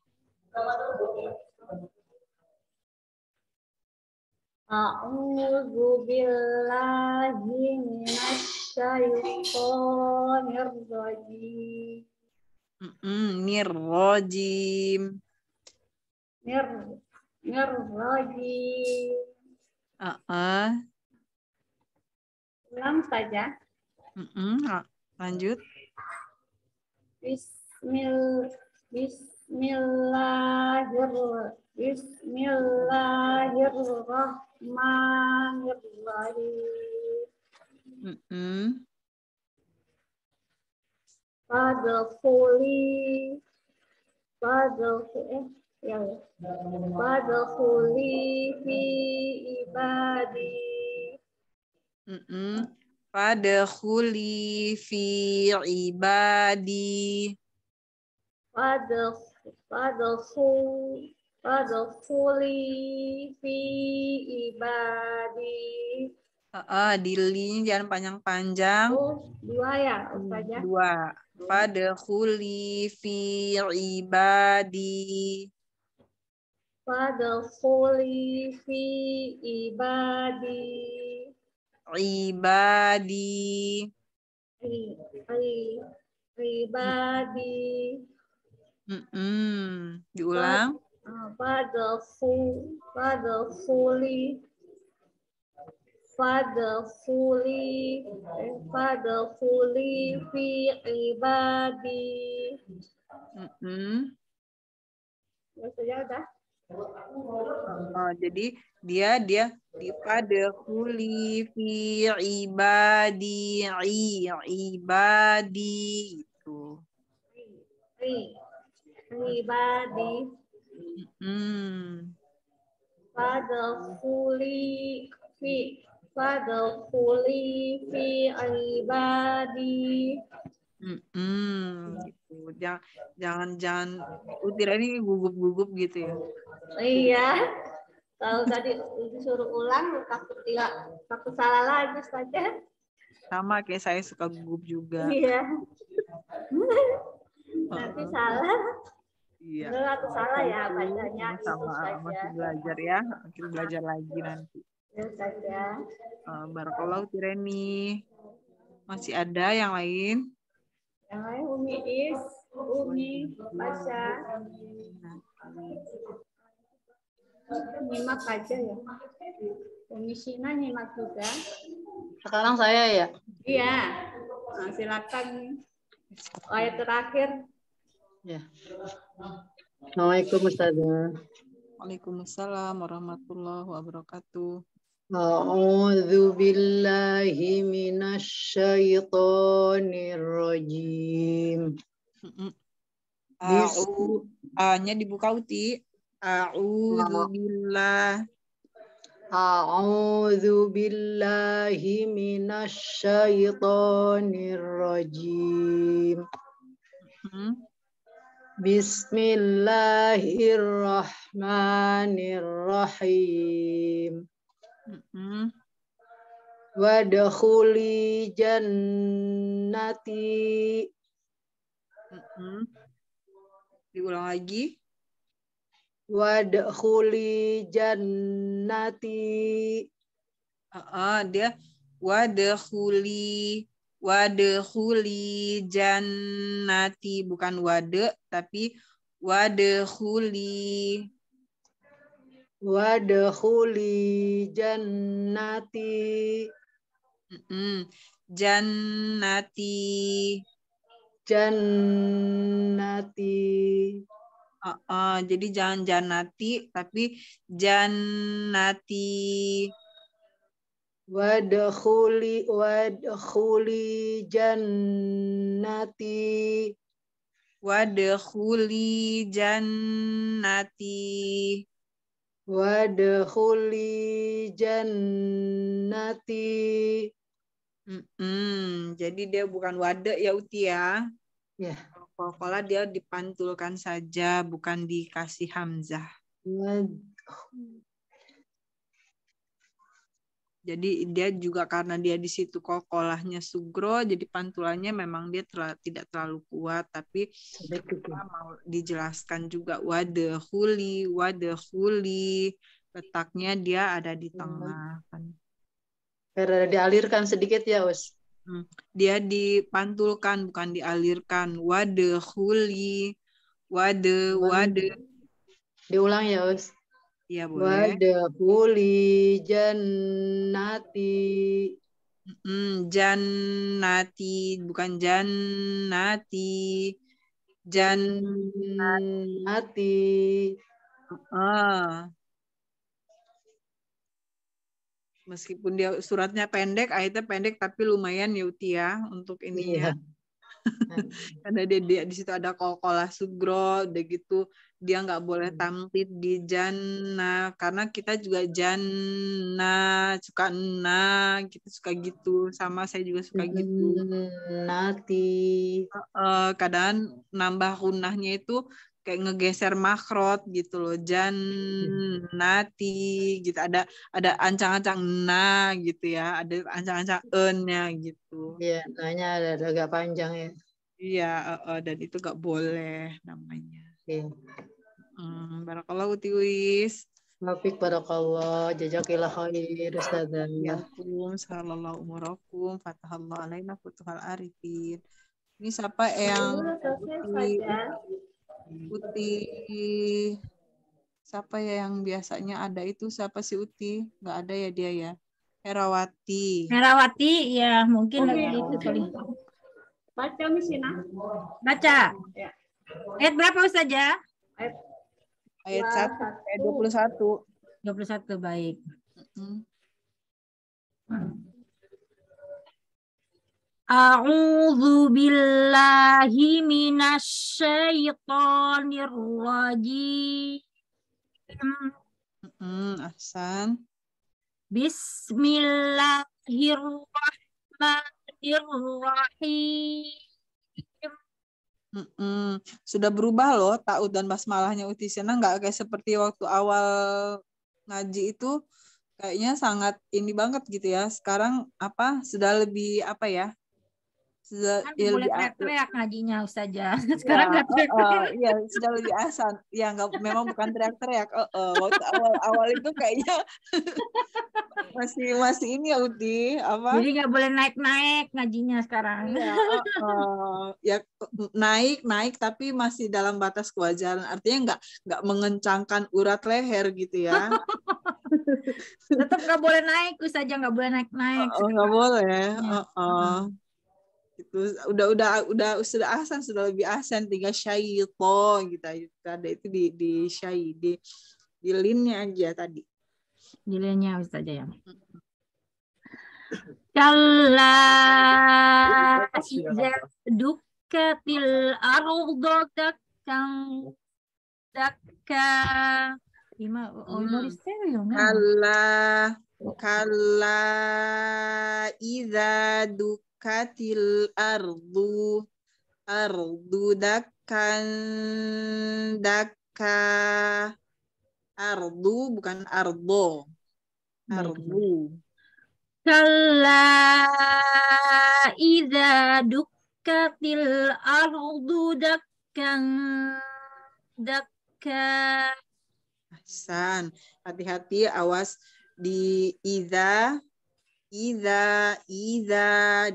A'udzu billahi minasy syaithanir rajim. Nirrojim. Nir Nirrojim. Uh -uh. Ulang saja. Mm -mm. Lanjut. Bismil Bismillahir Bismillahirrahmanirrahim. Mm -mm. Fadhuli Fadhuli eh yang ya. Fadhuli fi ibadi mm -mm. Fadhuli fi ibadi Fadhuli Fadhuli fi ibadi Uh, uh, di linya jangan panjang-panjang. Oh, dua ya, Ustazah? Ya? Dua. Fadkhuli fi ibadi. Fadkhuli fi ibadi. Ibadi. Ibadi. Mm -mm. Diulang. Ah, fadkhuli fadkhuli fuli fi ibadi. Mm -hmm. Maksudnya udah? Oh, jadi dia dia fuli fi ibadi i ibadi itu. Ibadi. Mm. Padkhuli fi fadkhuli fi ibadi. Hmm, gitu. Jangan jangan jangan ini gugup-gugup gitu ya. Iya. Kalau tadi disuruh ulang takut tidak takut salah lagi saja. Sama kayak saya suka gugup juga. Iya. Nanti uh salah. Iya. atau salah ya bacanya. Sama masih belajar ya. mungkin belajar lagi nanti. Ya, Uh, Barakallahu Tireni. Masih ada yang lain? Yang lain Umi Is, Umi, Pasha. Nyimak aja ya. Umi Sina nyimak juga. Sekarang saya ya? Iya. Nah, silakan ayat terakhir. Ya. Assalamualaikum Ustazah. Waalaikumsalam warahmatullahi wabarakatuh. أعوذ بالله من الشيطان الرجيم A-nya dibuka uti. A'udzu billah. A'udzu billahi minasy syaithanir rajim. Mm-hmm. Bismillahirrahmanirrahim mm mm-hmm. Wadakhuli jannati. Mm-hmm. Diulang lagi. Wadakhuli jannati. Uh-uh, dia wadakhuli jan jannati bukan wade tapi wadkhuli Wadahuli jannati. Mm -mm. Jannati. Jannati. Uh, uh, jadi jangan jannati, tapi jannati. Wadahuli, wadahuli jannati. jan jannati. Wadkhuli jannati. Mm-mm. Jadi dia bukan wade ya Uti ya. Ya. Yeah. Kalau dia dipantulkan saja, bukan dikasih hamzah. Jadi dia juga karena dia di situ kokolahnya Sugro, jadi pantulannya memang dia terla, tidak terlalu kuat, tapi mau dijelaskan juga wadah huli, wadah huli, letaknya dia ada di hmm. tengah. Hmm. karena dialirkan sedikit ya, Us. Hmm. Dia dipantulkan, bukan dialirkan. wadah huli, wade, wade. Diulang ya, Us. Iya boleh. Wadhuli jannati. Mm, jannati bukan jannati. Jannati. Ah. Meskipun dia suratnya pendek, ayatnya pendek tapi lumayan ya, ya untuk ini Iya. Karena dia, dia di situ ada kolkolah sugro, udah gitu dia nggak boleh hmm. tamtid di jana karena kita juga jana suka na kita suka gitu sama saya juga suka hmm, gitu nanti uh, kadang nambah runahnya itu kayak ngegeser makrot gitu loh nanti gitu ada ada ancang-ancang na gitu ya ada ancang-ancang enya gitu iya nanya ada agak panjang ya iya uh, uh, dan itu nggak boleh namanya Hmm, Uti tiwis. Taufik barakallah, jazakallah khair ustazah. Yakum Assalamualaikum umurakum fatahallahu alaina futuhal arifin. Ini siapa yang iya, putih, Uti. siapa ya yang biasanya ada itu siapa sih Uti? Gak ada ya dia ya. Herawati. Herawati ya mungkin oh, lagi ya. itu kali. Baca Misina. Baca. Ya. Ayat berapa Ustazah? Ayat Ayat 1 ayat 21. 21 baik. A'udzu billahi minasy syaithanir rajim. Ahsan. Bismillahirrahmanirrahim. Mm-mm. Sudah berubah loh taut dan basmalahnya Utisena nggak kayak seperti waktu awal ngaji itu kayaknya sangat ini banget gitu ya. Sekarang apa sudah lebih apa ya sudah kan ya boleh teriak-teriak ngajinya saja ya, sekarang ya, teriak Oh, oh, ya sudah lebih asan ya nggak memang bukan teriak-teriak oh oh, waktu awal-awal itu kayaknya masih masih ini ya Udi apa jadi nggak boleh naik-naik ngajinya sekarang ya, uh, uh, ya naik naik tapi masih dalam batas kewajaran artinya nggak nggak mengencangkan urat leher gitu ya tetap nggak boleh naik saja nggak boleh naik-naik nggak -naik, uh, uh, boleh oh. uh. uh gitu udah udah udah sudah asan sudah lebih asan tinggal syaito gitu ada itu di di syai di di linnya aja tadi di linnya bisa aja ya kalla iya, iya. dukatil ardo dakkan dakka Ima, Kala oh, hmm. ya? Kalla kalla iza duk dakkatil ardu ardu dakkan dakka ardu bukan ardo ardu kalla ida, dukkatil ardu dakkan dakka Hasan, hati-hati awas di ida. Iza, Iza,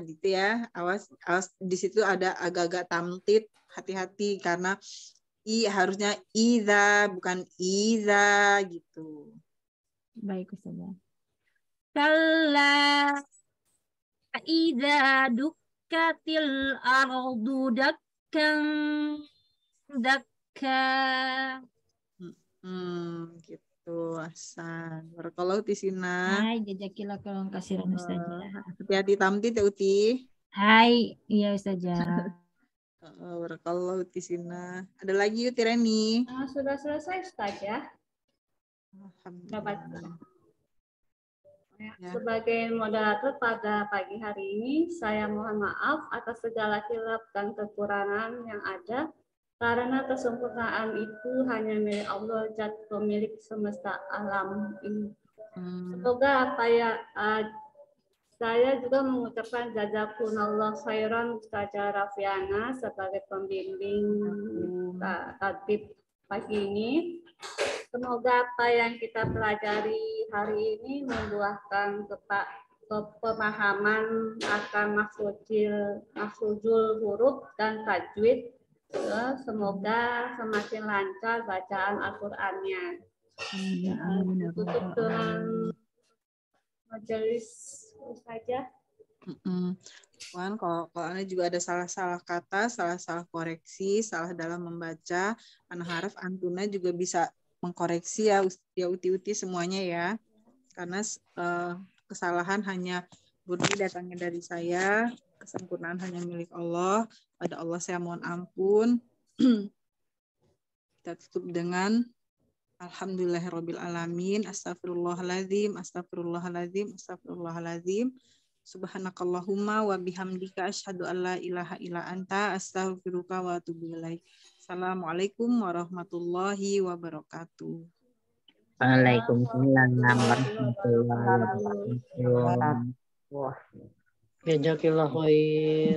gitu ya. Awas, awas di situ ada agak-agak tamtit, hati-hati karena i harusnya Ida bukan Iza, gitu. Baik, Ustazah. kala Ida dukatil ardu dakkan dakka. Hmm, gitu. Gitu, wabarakatuh. Hasan. Barakallahu ti sina. Hai, kasih kasiran saja. Hati-hati tamti teh Uti. Hai, iya saja. Kalau di sini Ada lagi Uti Reni? Ah, sudah selesai Ustaz ya? ya. Ya. Sebagai moderator pada pagi hari ini, saya mohon maaf atas segala hilaf dan kekurangan yang ada karena kesempurnaan itu hanya milik Allah zat pemilik semesta alam ini. Hmm. Semoga apa ya uh, saya juga mengucapkan jazakumullah khairan Ustazah Rafiana sebagai pembimbing tatib pagi ini. Semoga apa yang kita pelajari hari ini membuahkan kepa, ke, pemahaman akan maksudil, maksudul huruf dan tajwid semoga semakin lancar bacaan Al-Qur'annya. Ya, ya tutup dengan majelis saja. Wan, kalau kalau anda juga ada salah-salah kata, salah-salah koreksi, salah dalam membaca, anak haraf antuna juga bisa mengkoreksi ya, ya uti-uti semuanya ya, karena uh, kesalahan hanya murni datangnya dari saya, kesempurnaan hanya milik Allah. Pada Allah saya mohon ampun. Kita tutup dengan Alhamdulillahirabbil alamin. Astagfirullahalazim, astagfirullahalazim, astagfirullahalazim. Subhanakallahumma wa bihamdika asyhadu an la ilaha illa anta astaghfiruka wa atubu ilaik. Assalamualaikum warahmatullahi wabarakatuh. Waalaikumsalam warahmatullahi wabarakatuh. Jazakallahu khair.